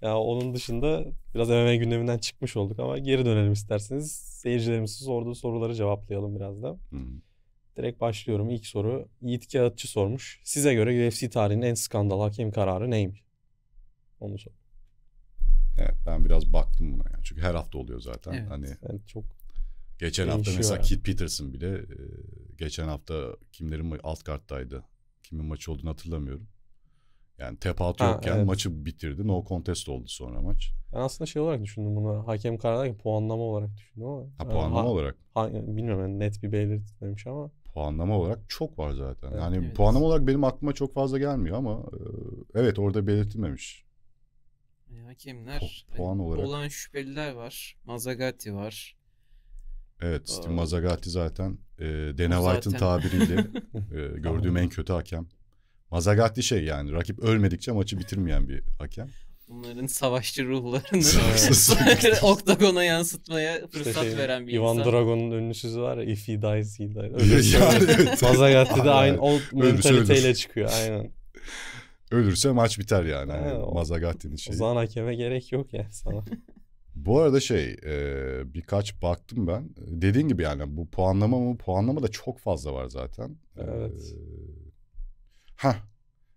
Ya onun dışında biraz MMA gündeminden çıkmış olduk ama geri dönelim isterseniz. Seyircilerimizin sorduğu soruları cevaplayalım biraz da. Hı Direkt başlıyorum. İlk soru Yiğit Kağıtçı sormuş. Size göre UFC tarihinin en skandal hakem kararı neymiş? Onu sor. Evet ben biraz baktım buna yani. Çünkü her hafta oluyor zaten. Evet. Hani yani çok geçen hafta mesela yani. Kit Peterson bile e, geçen hafta kimlerin alt karttaydı. Kimin maçı olduğunu hatırlamıyorum. Yani tap out ha, yokken evet. maçı bitirdi. No contest oldu sonra maç. Ben aslında şey olarak düşündüm bunu. Hakem kararı ki puanlama olarak düşündüm ama. Ha puanlama ha, olarak. Ha, bilmiyorum yani net bir belirtilmemiş ama. Puanlama olarak çok var zaten. Evet, yani evet. puanlama olarak benim aklıma çok fazla gelmiyor ama e, evet orada belirtilmemiş hakemler puan hani, olarak olan şüpheliler var. Mazagati var. Evet, işte o... Mazagati zaten e, Dana White'ın tabiriyle [laughs] e, gördüğüm en kötü hakem. Mazagati şey yani rakip ölmedikçe maçı bitirmeyen bir hakem. Bunların savaşçı ruhlarını [laughs] oktagona yansıtmaya fırsat işte şey, veren bir Ivan insan. Ivan Drago'nun ünlü sözü var ya if he dies he dies. [laughs] Öyle şey. Mazagati de aynı old mentaliteyle çıkıyor aynen. Ölürse maç biter yani. yani o, Mazagatti'nin şeyi. O zaman hakeme gerek yok yani sana. [laughs] bu arada şey e, birkaç baktım ben. Dediğin gibi yani bu puanlama mı? Puanlama da çok fazla var zaten. E, evet. Ee, ha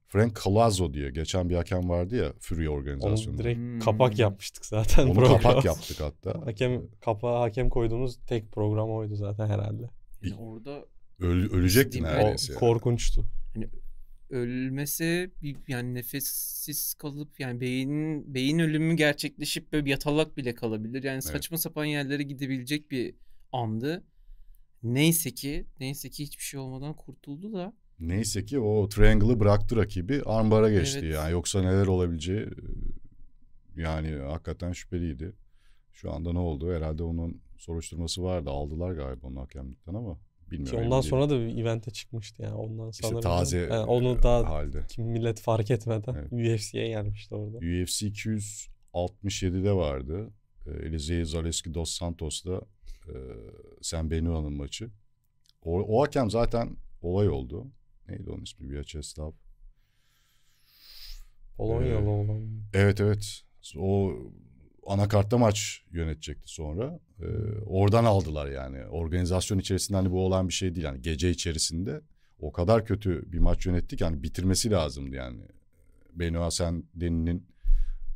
Frank Calazzo diye geçen bir hakem vardı ya Fury organizasyonunda. Onu direkt hmm. kapak yapmıştık zaten. Onu program. kapak yaptık hatta. hakem e, kapağa hakem koyduğumuz tek program oydu zaten herhalde. Yani orada Öl, ölecekti neredeyse. korkunçtu. Yani ölmesi yani nefessiz kalıp yani beyin beyin ölümü gerçekleşip böyle yatalak bile kalabilir. Yani evet. saçma sapan yerlere gidebilecek bir andı. Neyse ki neyse ki hiçbir şey olmadan kurtuldu da. Neyse ki o triangle'ı bıraktı rakibi armbara geçti evet. yani yoksa neler olabileceği e, yani hakikaten şüpheliydi. Şu anda ne oldu? Herhalde onun soruşturması vardı. Aldılar galiba onu hakemlikten ama Bilmiyorum. Ki ondan sonra da bir event'e çıkmıştı yani ondan sonra sanırım. taze yani onu e, daha halde. Kim millet fark etmeden evet. UFC'ye gelmişti orada. UFC 267'de vardı. E, Elize Zaleski Dos Santos'ta e, Sen Benua'nın maçı. O, o hakem zaten olay oldu. Neydi onun ismi? Vyacheslav. Polonyalı ee, olan. Evet evet. O anakartta maç yönetecekti sonra. E, oradan aldılar yani. Organizasyon içerisinde hani bu olan bir şey değil. Yani gece içerisinde o kadar kötü bir maç yönettik yani bitirmesi lazımdı yani. Benoît Sen Deni'nin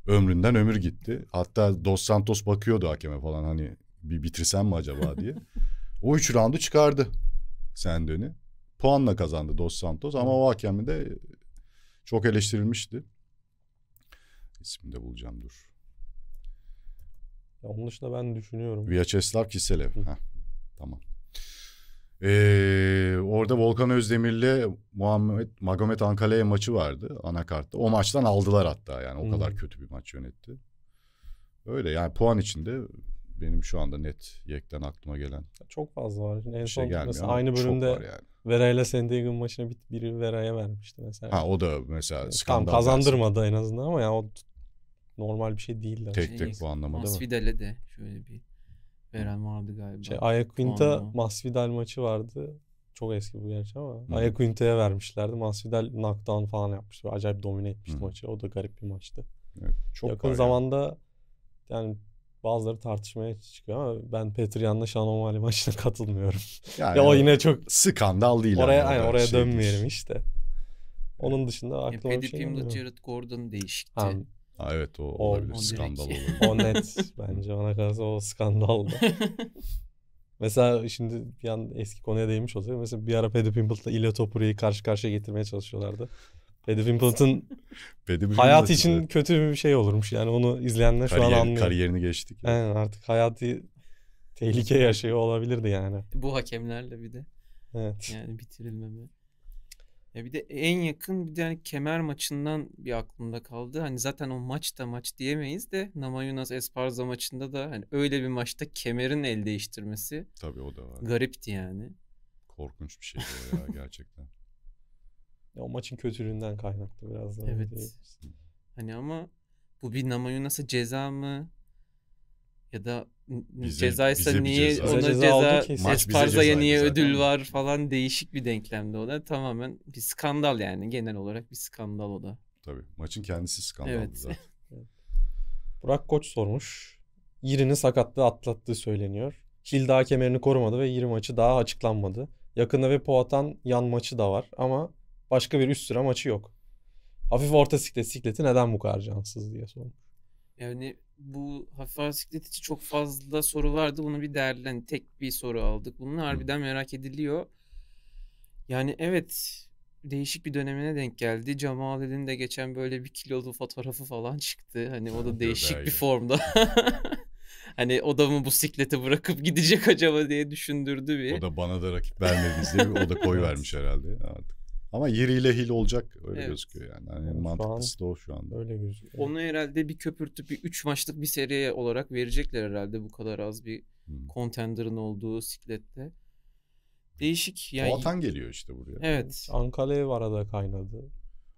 ömründen ömür gitti. Hatta Dos Santos bakıyordu hakeme falan hani bir bitirsem mi acaba diye. [laughs] o üç roundu çıkardı sendeni Puanla kazandı Dos Santos ama o hakemi de çok eleştirilmişti. İsmini de bulacağım dur. Ya onun dışında ben düşünüyorum. Vyacheslav Kiselev. tamam. Ee, orada Volkan Özdemir ile Muhammed Magomed Ankaleye maçı vardı anakartta. O maçtan aldılar hatta yani o hmm. kadar kötü bir maç yönetti. Öyle yani puan içinde benim şu anda net yekten aklıma gelen. Çok fazla var. En şey son mesela aynı bölümde yani. Vera ile San Diego maçına biri Vera'ya vermişti mesela. Ha o da mesela skandal. Tam kazandırmadı dersin. en azından ama ya yani o normal bir şey değiller. Tek şey, tek bu anlamada Masvidal'e de şöyle bir veren vardı galiba. Şey, Ayakuinta Masvidal maçı vardı. Çok eski bu gerçi ama. Hmm. Ayakuinta'ya vermişlerdi. Masvidal knockdown falan yapmıştı. Acayip domine etmişti hmm. maçı. O da garip bir maçtı. Evet, çok Yakın zamanda yani. yani bazıları tartışmaya çıkıyor ama ben Petriyan'la Şanomali maçına [laughs] katılmıyorum. Yani ya o yine çok skandal değil. Oraya yani oraya şey dönmeyelim işte. Onun dışında aklıma yani bir şey gelmiyor. Jared Gordon değişikti. Ha, Ha, evet o, o olabilir. O skandal [laughs] olur. o net bence ona kalırsa o skandaldı. [laughs] Mesela şimdi bir an eski konuya değinmiş olsaydı. Mesela bir ara Paddy Pimple'la Ilya Topuria'yı karşı karşıya getirmeye çalışıyorlardı. Paddy Pimpleton [laughs] hayat için kötü bir şey olurmuş. Yani onu izleyenler Kariyer, şu an anlıyor. Kariyerini geçtik. Yani. yani artık hayatı tehlike yaşıyor olabilirdi yani. Bu hakemlerle bir de. Evet. Yani bitirilmeme. Ya bir de en yakın bir de hani kemer maçından bir aklımda kaldı. Hani zaten o maç da maç diyemeyiz de Namayunas Esparza maçında da hani öyle bir maçta kemerin el değiştirmesi. Tabii o da var. Garipti yani. Korkunç bir şey ya [laughs] gerçekten. Ya o maçın kötülüğünden kaynaklı biraz da. Evet. Hani ama bu bir Namayunas'a ceza mı? ya da bize, cezaysa bize niye ceza. ona ceza, ceza, ceza Esparza'ya niye zaten. ödül var falan değişik bir denklemde o da tamamen bir skandal yani genel olarak bir skandal o da. Tabii maçın kendisi skandaldı evet. zaten. [laughs] Burak Koç sormuş. Yirin'i sakatlığı atlattığı söyleniyor. Hil daha kemerini korumadı ve 20 maçı daha açıklanmadı. Yakında ve Poatan yan maçı da var ama başka bir üst sıra maçı yok. Hafif orta siklet sikleti neden bu kadar cansız diye sormuş. Yani bu hafif bisiklet için çok fazla soru vardı. Bunu bir derlen hani tek bir soru aldık. Bunun harbiden merak ediliyor. Yani evet değişik bir dönemine denk geldi. Cemal'in de geçen böyle bir kilolu fotoğrafı falan çıktı. Hani o da değişik bir formda. [laughs] hani o da mı bu sikleti bırakıp gidecek acaba diye düşündürdü bir. O da bana da rakip vermedi o da koy [laughs] vermiş herhalde artık. Ama yeriyle hil olacak öyle evet. gözüküyor yani. yani mantıklısı da o şu anda. Öyle gözüküyor. Onu herhalde bir köpürtüp bir 3 maçlık bir seriye olarak verecekler herhalde bu kadar az bir hmm. contender'ın olduğu siklette. Değişik yani. Boğatan geliyor işte buraya. Evet. Ankara'ya var arada kaynadı.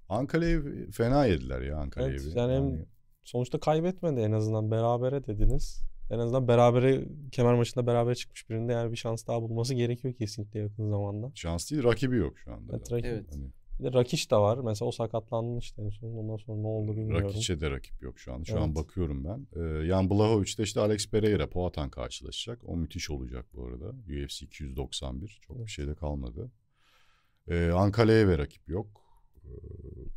Ankara'yı fena yediler ya Ankara'yı. Evet, yani yani... sonuçta kaybetmedi en azından berabere dediniz en azından berabere kemer maçında beraber çıkmış birinde yani bir şans daha bulması gerekiyor kesinlikle yakın zamanda. Şans değil rakibi yok şu anda. Evet, rakip. evet. Hani... Bir de Rakiç de var. Mesela o sakatlandı işte en son. Ondan sonra ne oldu bilmiyorum. Rakiç'e de rakip yok şu an. Şu evet. an bakıyorum ben. Ee, Jan Blahovic'de işte Alex Pereira, Poatan karşılaşacak. O müthiş olacak bu arada. UFC 291. Çok evet. bir şey de kalmadı. Ee, Ankara'ya ve rakip yok. Ee,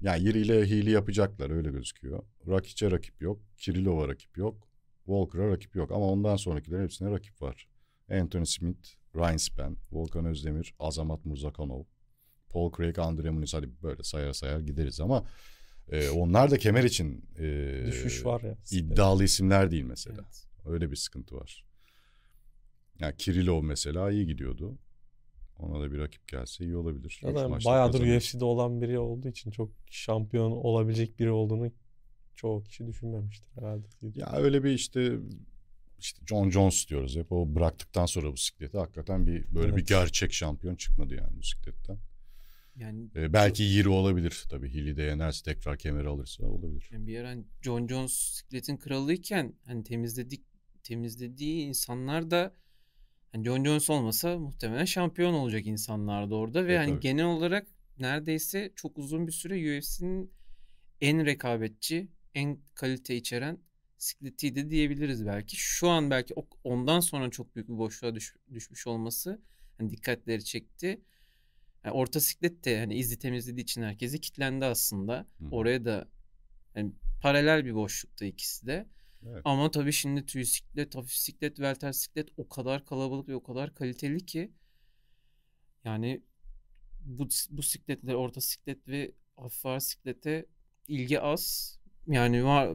yani Yiri ile hili yapacaklar öyle gözüküyor. Rakiç'e rakip yok. Kirilova rakip yok. Walker'a rakip yok ama ondan sonrakilerin hepsine rakip var. Anthony Smith, Ryan Span, Volkan Özdemir, Azamat Murzakanov, Paul Craig, Andre Muniz hadi böyle sayar sayar gideriz ama e, onlar da kemer için e, düşüş var ya. İddialı evet. isimler değil mesela. Evet. Öyle bir sıkıntı var. Yani Kirilov mesela iyi gidiyordu. Ona da bir rakip gelse iyi olabilir. Ya bayağıdır kazanan. UFC'de olan biri olduğu için çok şampiyon olabilecek biri olduğunu çoğu kişi düşünmemiştir herhalde. Ya öyle bir işte işte John Jones diyoruz hep o bıraktıktan sonra bisikleti hakikaten bir böyle evet. bir gerçek şampiyon çıkmadı yani bisikletten. Yani ee, belki yeri olabilir tabii Hilly de yenerse tekrar kemeri alırsa olabilir. Yani bir ara John Jones bisikletin kralıyken hani temizledik temizlediği insanlar da hani John Jones olmasa muhtemelen şampiyon olacak insanlar da orada ve evet, hani tabii. genel olarak neredeyse çok uzun bir süre UFC'nin en rekabetçi en kalite içeren sikletiydi diyebiliriz belki. Şu an belki ondan sonra çok büyük bir boşluğa düş, düşmüş olması hani dikkatleri çekti. Yani orta siklet de hani izi temizlediği için herkesi kitlendi aslında. Hı. Oraya da yani paralel bir boşlukta ikisi de. Evet. Ama tabii şimdi tüy siklet, hafif siklet, velter siklet o kadar kalabalık ve o kadar kaliteli ki yani bu, bu sikletler, orta siklet ve hafif siklete ilgi az yani var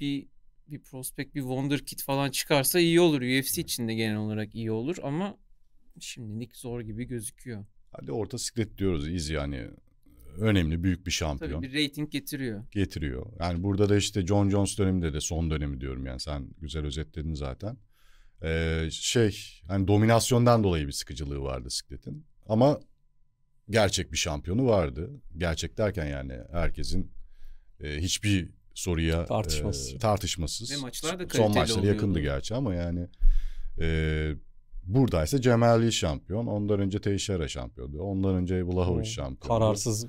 bir bir prospect bir wonder kit falan çıkarsa iyi olur. UFC için de genel olarak iyi olur ama şimdilik zor gibi gözüküyor. Hadi orta siklet diyoruz iz yani önemli büyük bir şampiyon. Tabii bir rating getiriyor. Getiriyor. Yani burada da işte John Jones döneminde de son dönemi diyorum yani sen güzel özetledin zaten. Ee, şey hani dominasyondan dolayı bir sıkıcılığı vardı sikletin. Ama gerçek bir şampiyonu vardı. Gerçek derken yani herkesin e, hiçbir soruya tartışmasız. E, tartışmasız. Ve maçlar da Son maçları oluyordu. yakındı gerçi ama yani e, buradaysa Cemali şampiyon. Ondan önce Teixeira şampiyondu. Ondan önce Vlahovic hmm. şampiyon. Kararsız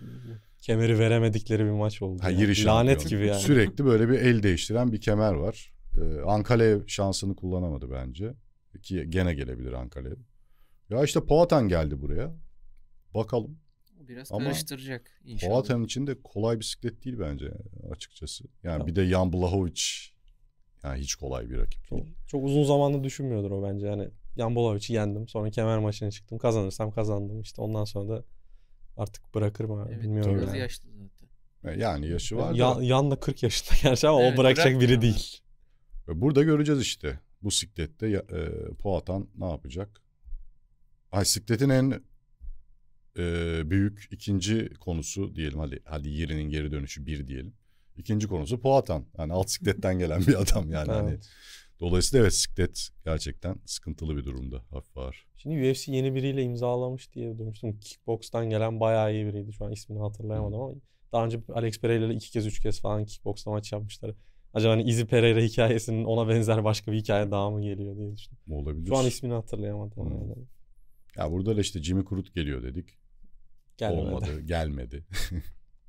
kemeri veremedikleri bir maç oldu. Ha, yani. Lanet gibi yani. Sürekli böyle bir el değiştiren bir kemer var. Ee, Ankara şansını kullanamadı bence. Ki gene gelebilir Ankara. Ya işte Poatan geldi buraya. Bakalım. Biraz Ama karıştıracak inşallah. Poatan için de kolay bisiklet değil bence açıkçası. Yani tamam. bir de Jan Blahovic yani hiç kolay bir rakip değil. Çok, çok uzun zamanda düşünmüyordur o bence. Yani Jan Blahovic'i yendim. Sonra kemer maçına çıktım. Kazanırsam kazandım. İşte ondan sonra da artık bırakır mı evet, bilmiyorum. Tabii. Yani. yaşlı zaten. E, yani yaşı var. Ya, da... Yan da 40 yaşında gerçi ama evet, o bırakacak biri ama. değil. E, burada göreceğiz işte bu siklette e, Poatan ne yapacak? Ay sikletin en e, büyük ikinci konusu diyelim hadi hadi yerinin geri dönüşü bir diyelim. İkinci konusu Poatan. Yani alt sikletten gelen bir adam yani. Hani. evet. hani Dolayısıyla evet siklet gerçekten sıkıntılı bir durumda hafif ağır. Şimdi UFC yeni biriyle imzalamış diye duymuştum. Kickbox'tan gelen bayağı iyi biriydi. Şu an ismini hatırlayamadım hmm. ama daha önce Alex Pereira ile iki kez üç kez falan kickbox'ta maç yapmışlar. Acaba hani Izzy Pereira hikayesinin ona benzer başka bir hikaye daha mı geliyor diye düşündüm. Olabilir. Şu an ismini hatırlayamadım. Hmm. Yani. Ya burada da işte Jimmy Kurut geliyor dedik. Gelmedi. Olmadı, gelmedi. [laughs]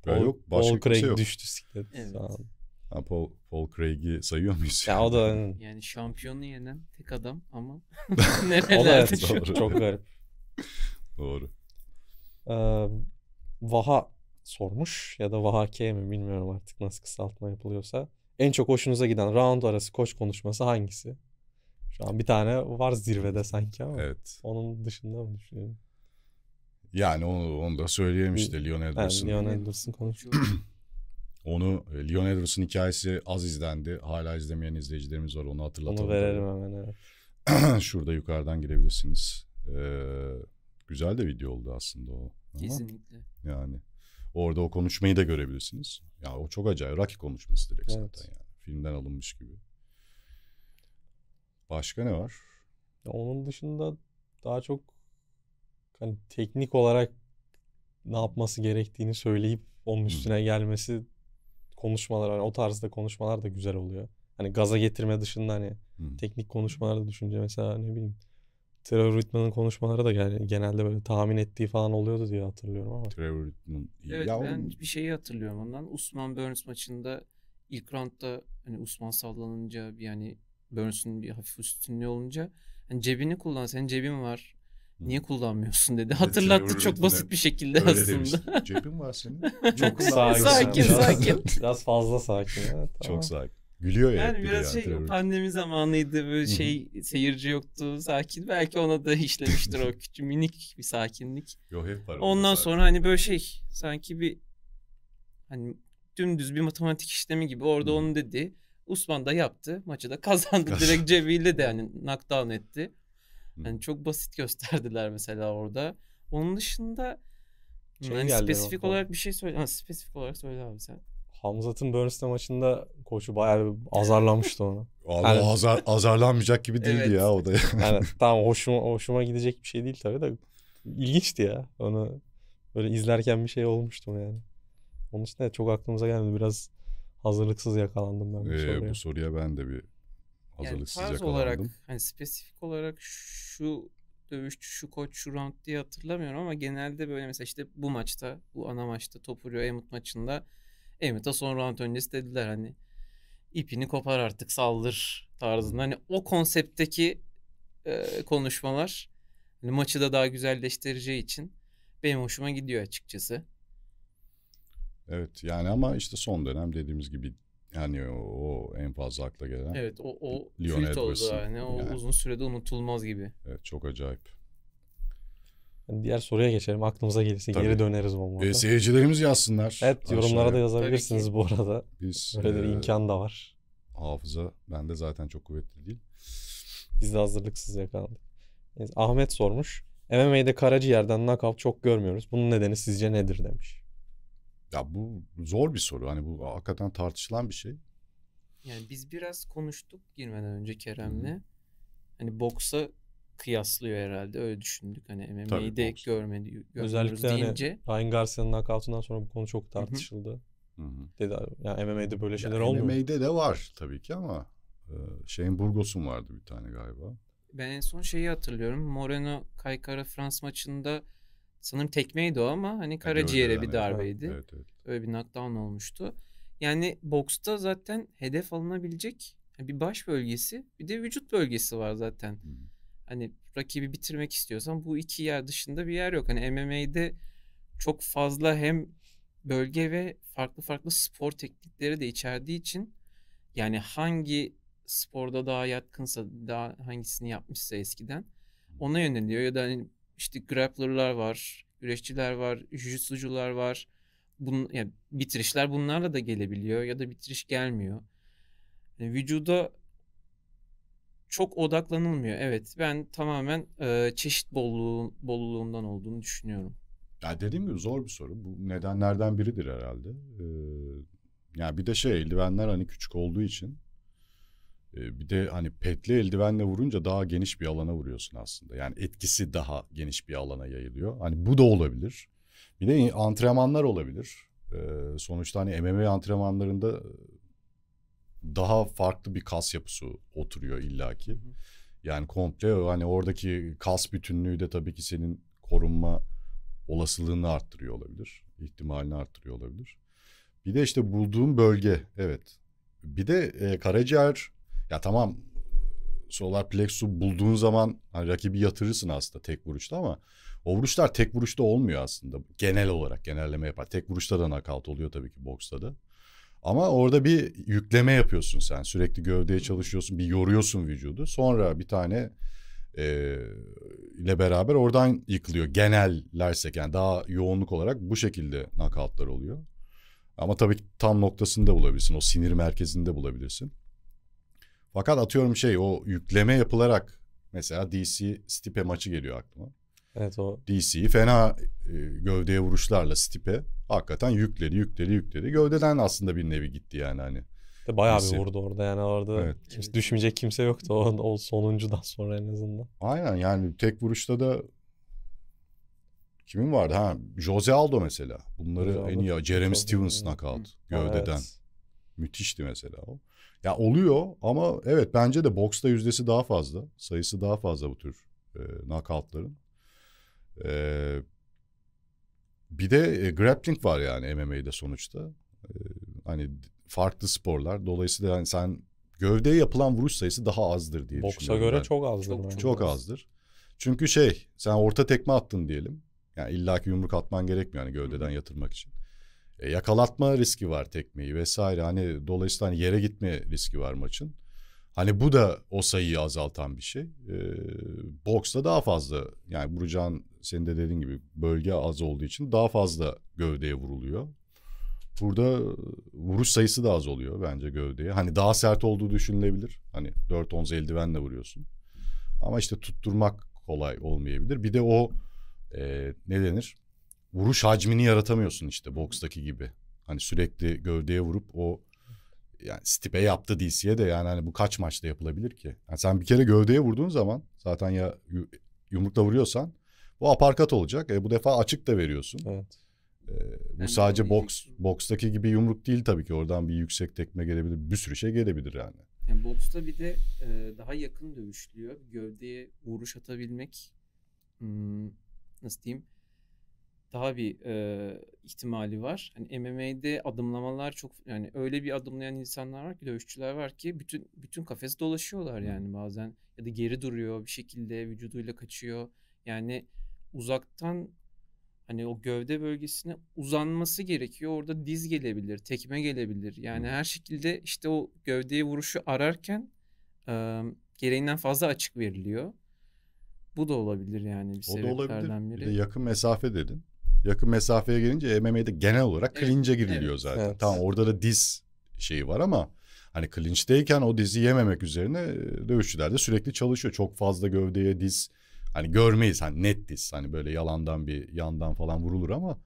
Böyle yok, başka Paul Craig şey yok. düştü siklet. Evet. Ha, Paul, Paul Craig'i sayıyor muyuz? Ya o da [laughs] yani şampiyonu yenen tek adam ama [laughs] nerelerde o doğru. çok garip. doğru. Ee, Vaha sormuş ya da Vaha K mi bilmiyorum artık nasıl kısaltma yapılıyorsa. En çok hoşunuza giden round arası koç konuşması hangisi? Şu an bir tane var zirvede sanki ama. Evet. Onun dışında mı düşünüyorum? Yani onu, onu da söyleyelim işte Leon Edwards'ın. Leon Edwards'ın konuşuyor. [clears throat] onu e, Leon Edwards'ın hikayesi az izlendi. Hala izlemeyen izleyicilerimiz var onu hatırlatalım. Onu verelim hemen evet. [clears throat] Şurada yukarıdan girebilirsiniz. Ee, güzel de video oldu aslında o. Ama Yani orada o konuşmayı da görebilirsiniz. Ya o çok acayip. Rocky konuşması direkt evet. zaten yani. Filmden alınmış gibi. Başka ne var? Ya onun dışında daha çok hani teknik olarak ne yapması gerektiğini söyleyip onun üstüne gelmesi konuşmalar hani o tarzda konuşmalar da güzel oluyor. Hani gaza getirme dışında hani teknik konuşmalar da düşünce mesela ne bileyim Trevor Whitman'ın konuşmaları da yani genelde böyle tahmin ettiği falan oluyordu diye hatırlıyorum ama. Trevor Whitman. Evet ya ben bir şeyi hatırlıyorum ondan. Usman Burns maçında ilk roundda hani Usman sallanınca bir yani Burns'un bir hafif üstünlüğü olunca hani cebini kullan senin cebin var Niye kullanmıyorsun dedi. [laughs] Hatırlattı evet, çok basit bir şekilde Öyle aslında. Cepin var senin. [laughs] çok sakin. sakin, sakin. Biraz [laughs] fazla sakin. Evet, tamam. Çok sakin. Gülüyor ya. Yani biraz şey terör. pandemi zamanıydı böyle şey seyirci yoktu sakin. Belki ona da işlemiştir o küçük minik bir sakinlik. Yo, hep var Ondan sonra sakin. hani böyle şey sanki bir hani dümdüz bir matematik işlemi gibi orada hmm. onu dedi. Osman da yaptı. Maçı da kazandı. Direkt cebiyle de hani knockdown etti. Yani çok basit gösterdiler mesela orada. Onun dışında şey yani spesifik orada. olarak bir şey söyle. Ha, spesifik olarak söyle abi sen. Hamzat'ın Burnsley maçında koçu bayağı azarlamıştı onu. Allah yani, azar, azarlanmayacak gibi değildi evet. ya o da. [laughs] yani [laughs] tamam hoşuma, hoşuma gidecek bir şey değil tabii de ilginçti ya. Onu böyle izlerken bir şey olmuştu yani. Onun için de çok aklımıza gelmedi. Biraz hazırlıksız yakalandım ben bu ee, soruya. Bu soruya ben de bir hazırlıksız yani tarz olarak hani spesifik olarak şu dövüşçü şu koç şu round diye hatırlamıyorum ama genelde böyle mesela işte bu maçta bu ana maçta Topurio Emut maçında Emut'a son round öncesi dediler hani ipini kopar artık saldır tarzında. Hani o konseptteki e, konuşmalar hani maçı da daha güzelleştireceği için benim hoşuma gidiyor açıkçası. Evet yani ama işte son dönem dediğimiz gibi yani o, o en fazla akla gelen. Evet o, o Leon kült oldu yani. O yani. uzun sürede unutulmaz gibi. Evet çok acayip. Diğer soruya geçelim. Aklımıza gelirse Tabii. geri döneriz bu konuda. E, seyircilerimiz yazsınlar. Evet yorumlara da yazabilirsiniz bu arada. Biz, Böyle e, bir imkan da var. Hafıza bende zaten çok kuvvetli değil. Biz de hazırlıksız yakaladık. Ahmet sormuş. MMA'de karaciğerden knockout çok görmüyoruz. Bunun nedeni sizce nedir demiş. Ya bu zor bir soru. Hani bu hakikaten tartışılan bir şey. Yani biz biraz konuştuk girmeden önce Kerem'le. Hani boksa kıyaslıyor herhalde öyle düşündük. Hani MMA'yi de boks. görmedi, Özellikle hani Ryan Garcia'nın nakavtından sonra bu konu çok tartışıldı. Dedi yani MMA'de böyle şeyler ya, olmuyor. MMA'de de var tabii ki ama şeyin Burgos'un vardı bir tane galiba. Ben en son şeyi hatırlıyorum. Moreno Kaykara Frans maçında Sanırım tekmeydi o ama hani karaciğere yani bir darbeydi. Evet, evet. Öyle bir knockdown olmuştu. Yani boksta zaten hedef alınabilecek hani, bir baş bölgesi bir de vücut bölgesi var zaten. Hmm. Hani rakibi bitirmek istiyorsan bu iki yer dışında bir yer yok. Hani MMA'de çok fazla hem bölge ve farklı farklı spor teknikleri de içerdiği için yani hangi sporda daha yatkınsa daha hangisini yapmışsa eskiden ona yöneliyor ya da hani işte grappler'lar var, güreşçiler var, jujitsucular var. Bun, yani bitirişler bunlarla da gelebiliyor ya da bitiriş gelmiyor. Yani vücuda çok odaklanılmıyor. Evet ben tamamen e, çeşit bolluğu, bolluluğundan olduğunu düşünüyorum. Ya dediğim gibi zor bir soru. Bu nedenlerden biridir herhalde. Ee, yani bir de şey eldivenler hani küçük olduğu için bir de hani petli eldivenle vurunca daha geniş bir alana vuruyorsun aslında. Yani etkisi daha geniş bir alana yayılıyor. Hani bu da olabilir. Bir de antrenmanlar olabilir. Sonuçta hani MMA antrenmanlarında daha farklı bir kas yapısı oturuyor illaki. Yani komple hani oradaki kas bütünlüğü de tabii ki senin korunma olasılığını arttırıyor olabilir. ihtimalini arttırıyor olabilir. Bir de işte bulduğum bölge evet. Bir de e, karaciğer ya tamam solar plexus'u bulduğun zaman hani rakibi yatırırsın aslında tek vuruşta ama o vuruşlar tek vuruşta olmuyor aslında. Genel olarak genelleme yapar. Tek vuruşta da nakavt oluyor tabii ki boksta da. Ama orada bir yükleme yapıyorsun sen. Sürekli gövdeye çalışıyorsun. Bir yoruyorsun vücudu. Sonra bir tane e, ile beraber oradan yıkılıyor. Genellersek yani daha yoğunluk olarak bu şekilde nakavtlar oluyor. Ama tabii ki tam noktasında bulabilirsin. O sinir merkezinde bulabilirsin. Fakat atıyorum şey o yükleme yapılarak mesela DC Stipe maçı geliyor aklıma. Evet o. DC'yi fena e, gövdeye vuruşlarla Stipe hakikaten yükledi yükledi yükledi. Gövdeden aslında bir nevi gitti yani hani. De bayağı DC. bir vurdu orada yani orada evet. kimse, düşmeyecek kimse yoktu o, o sonuncudan sonra en azından. Aynen yani tek vuruşta da kimin vardı ha Jose Aldo mesela. Bunları Jose en iyi Jeremy Stevens knockout gövdeden. Evet. Müthişti mesela o. Ya oluyor ama evet bence de boksta yüzdesi daha fazla. Sayısı daha fazla bu tür e, knockoutların. E, bir de e, grappling var yani MMA'de sonuçta. E, hani farklı sporlar. Dolayısıyla yani sen gövdeye yapılan vuruş sayısı daha azdır diye Boksa düşünüyorum. Boksa göre ben. çok azdır. Çok, çok, azdır. Çünkü şey sen orta tekme attın diyelim. Yani illaki yumruk atman gerekmiyor yani gövdeden yatırmak için e, yakalatma riski var tekmeyi vesaire. Hani dolayısıyla hani yere gitme riski var maçın. Hani bu da o sayıyı azaltan bir şey. E, boksta daha fazla yani vuracağın senin de dediğin gibi bölge az olduğu için daha fazla gövdeye vuruluyor. Burada vuruş sayısı da az oluyor bence gövdeye. Hani daha sert olduğu düşünülebilir. Hani 4 onz eldivenle vuruyorsun. Ama işte tutturmak kolay olmayabilir. Bir de o e, ne denir? vuruş hacmini yaratamıyorsun işte bokstaki gibi. Hani sürekli gövdeye vurup o yani Stipe yaptı DC'ye de yani hani bu kaç maçta yapılabilir ki? Yani sen bir kere gövdeye vurduğun zaman zaten ya yumrukla vuruyorsan bu aparkat olacak. E, bu defa açık da veriyorsun. Evet. E, bu yani sadece yani, boks bokstaki gibi yumruk değil tabii ki. Oradan bir yüksek tekme gelebilir. Bir sürü şey gelebilir yani. Yani boksta bir de e, daha yakın dövüşlüyor. Gövdeye vuruş atabilmek hmm, nasıl diyeyim? daha bir e, ihtimali var. Hani MMA'de adımlamalar çok yani öyle bir adımlayan insanlar var ki dövüşçüler var ki bütün bütün kafes dolaşıyorlar yani bazen ya da geri duruyor bir şekilde vücuduyla kaçıyor. Yani uzaktan hani o gövde bölgesine uzanması gerekiyor. Orada diz gelebilir, tekme gelebilir. Yani her şekilde işte o gövdeye vuruşu ararken e, gereğinden fazla açık veriliyor. Bu da olabilir yani bir o da olabilir. Biri. Bir de yakın mesafe dedin. Yakın mesafeye gelince MMA'de genel olarak clinch'e giriliyor evet, zaten. Evet. Tamam orada da diz şeyi var ama hani clinch'teyken o dizi yememek üzerine e, dövüşçüler de sürekli çalışıyor. Çok fazla gövdeye diz hani görmeyiz hani net diz hani böyle yalandan bir yandan falan vurulur ama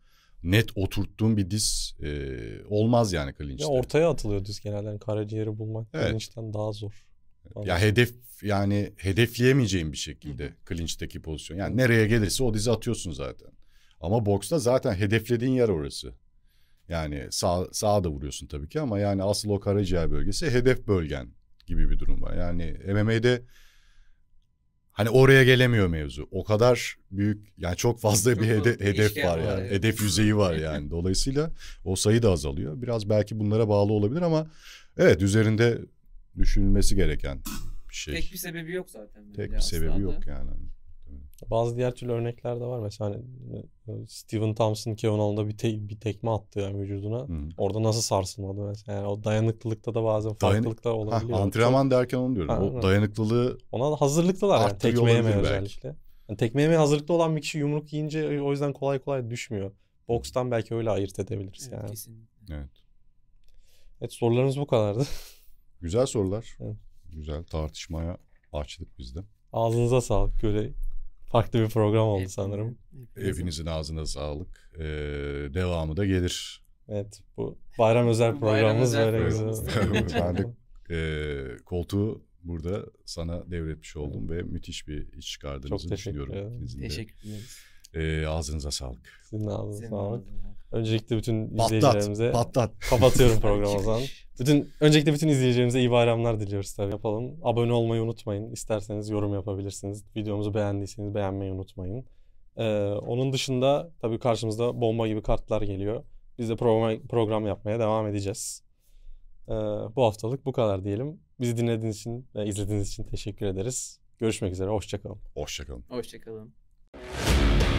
net oturttuğum bir diz e, olmaz yani clinch'te. Ya ortaya atılıyor diz genelde yani karaciğeri bulmak evet. clinch'ten daha zor. Anladım. Ya hedef yani hedefleyemeyeceğim bir şekilde clinch'teki pozisyon. Yani nereye gelirse o dizi atıyorsun zaten. Ama boksta zaten hedeflediğin yer orası. Yani sağ, sağa da vuruyorsun tabii ki ama yani asıl o karaciğer bölgesi hedef bölgen gibi bir durum var. Yani MMA'de hani oraya gelemiyor mevzu. O kadar büyük yani çok fazla bir hede- hedef var yani. Hedef yüzeyi var [laughs] yani. Dolayısıyla o sayı da azalıyor. Biraz belki bunlara bağlı olabilir ama evet üzerinde düşünülmesi gereken bir şey. Tek bir sebebi yok zaten. Tek bir aslında. sebebi yok yani. Bazı diğer türlü örnekler de var. Mesela hani e, Steven Thompson Kevin Owens'a bir, te- bir tekme attı yani vücuduna. Hmm. Orada nasıl sarsılmadı mesela. Yani o dayanıklılıkta da bazen farklılıklar Dayan... olabiliyor. Ha, antrenman Çok... derken onu diyorum. Ha, o dayanıklılığı Ona da hazırlıklılar yani tekme yemeye özellikle. Yani tekme yemeye hazırlıklı olan bir kişi yumruk yiyince o yüzden kolay kolay düşmüyor. Bokstan belki öyle ayırt edebiliriz evet, yani. Kesinlikle. Evet. Evet sorularımız bu kadardı. Güzel sorular. Evet. Güzel tartışmaya açtık biz de. Ağzınıza sağlık. Göre farklı bir program oldu sanırım. Hepinizin ağzına sağlık. Ee, devamı da gelir. Evet bu bayram özel programımız bayram böyle güzel. [laughs] ben de [laughs] e, koltuğu burada sana devretmiş oldum ve müthiş bir iş çıkardığınızı Çok düşünüyorum. Çok Teşekkür ederiz. Teşekkür ederiz. E, ağzınıza sağlık. Sizin ağzınıza sağlık. Ağzınıza. Öncelikle bütün patlat, izleyicilerimize patlat. kapatıyorum [laughs] programı o zaman. Bütün, öncelikle bütün izleyicilerimize iyi bayramlar diliyoruz tabii. Yapalım. Abone olmayı unutmayın. İsterseniz yorum yapabilirsiniz. Videomuzu beğendiyseniz beğenmeyi unutmayın. Ee, onun dışında tabii karşımızda bomba gibi kartlar geliyor. Biz de program, program yapmaya devam edeceğiz. Ee, bu haftalık bu kadar diyelim. Bizi dinlediğiniz için ve izlediğiniz için teşekkür ederiz. Görüşmek üzere. Hoşçakalın. Hoşçakalın. Hoşçakalın.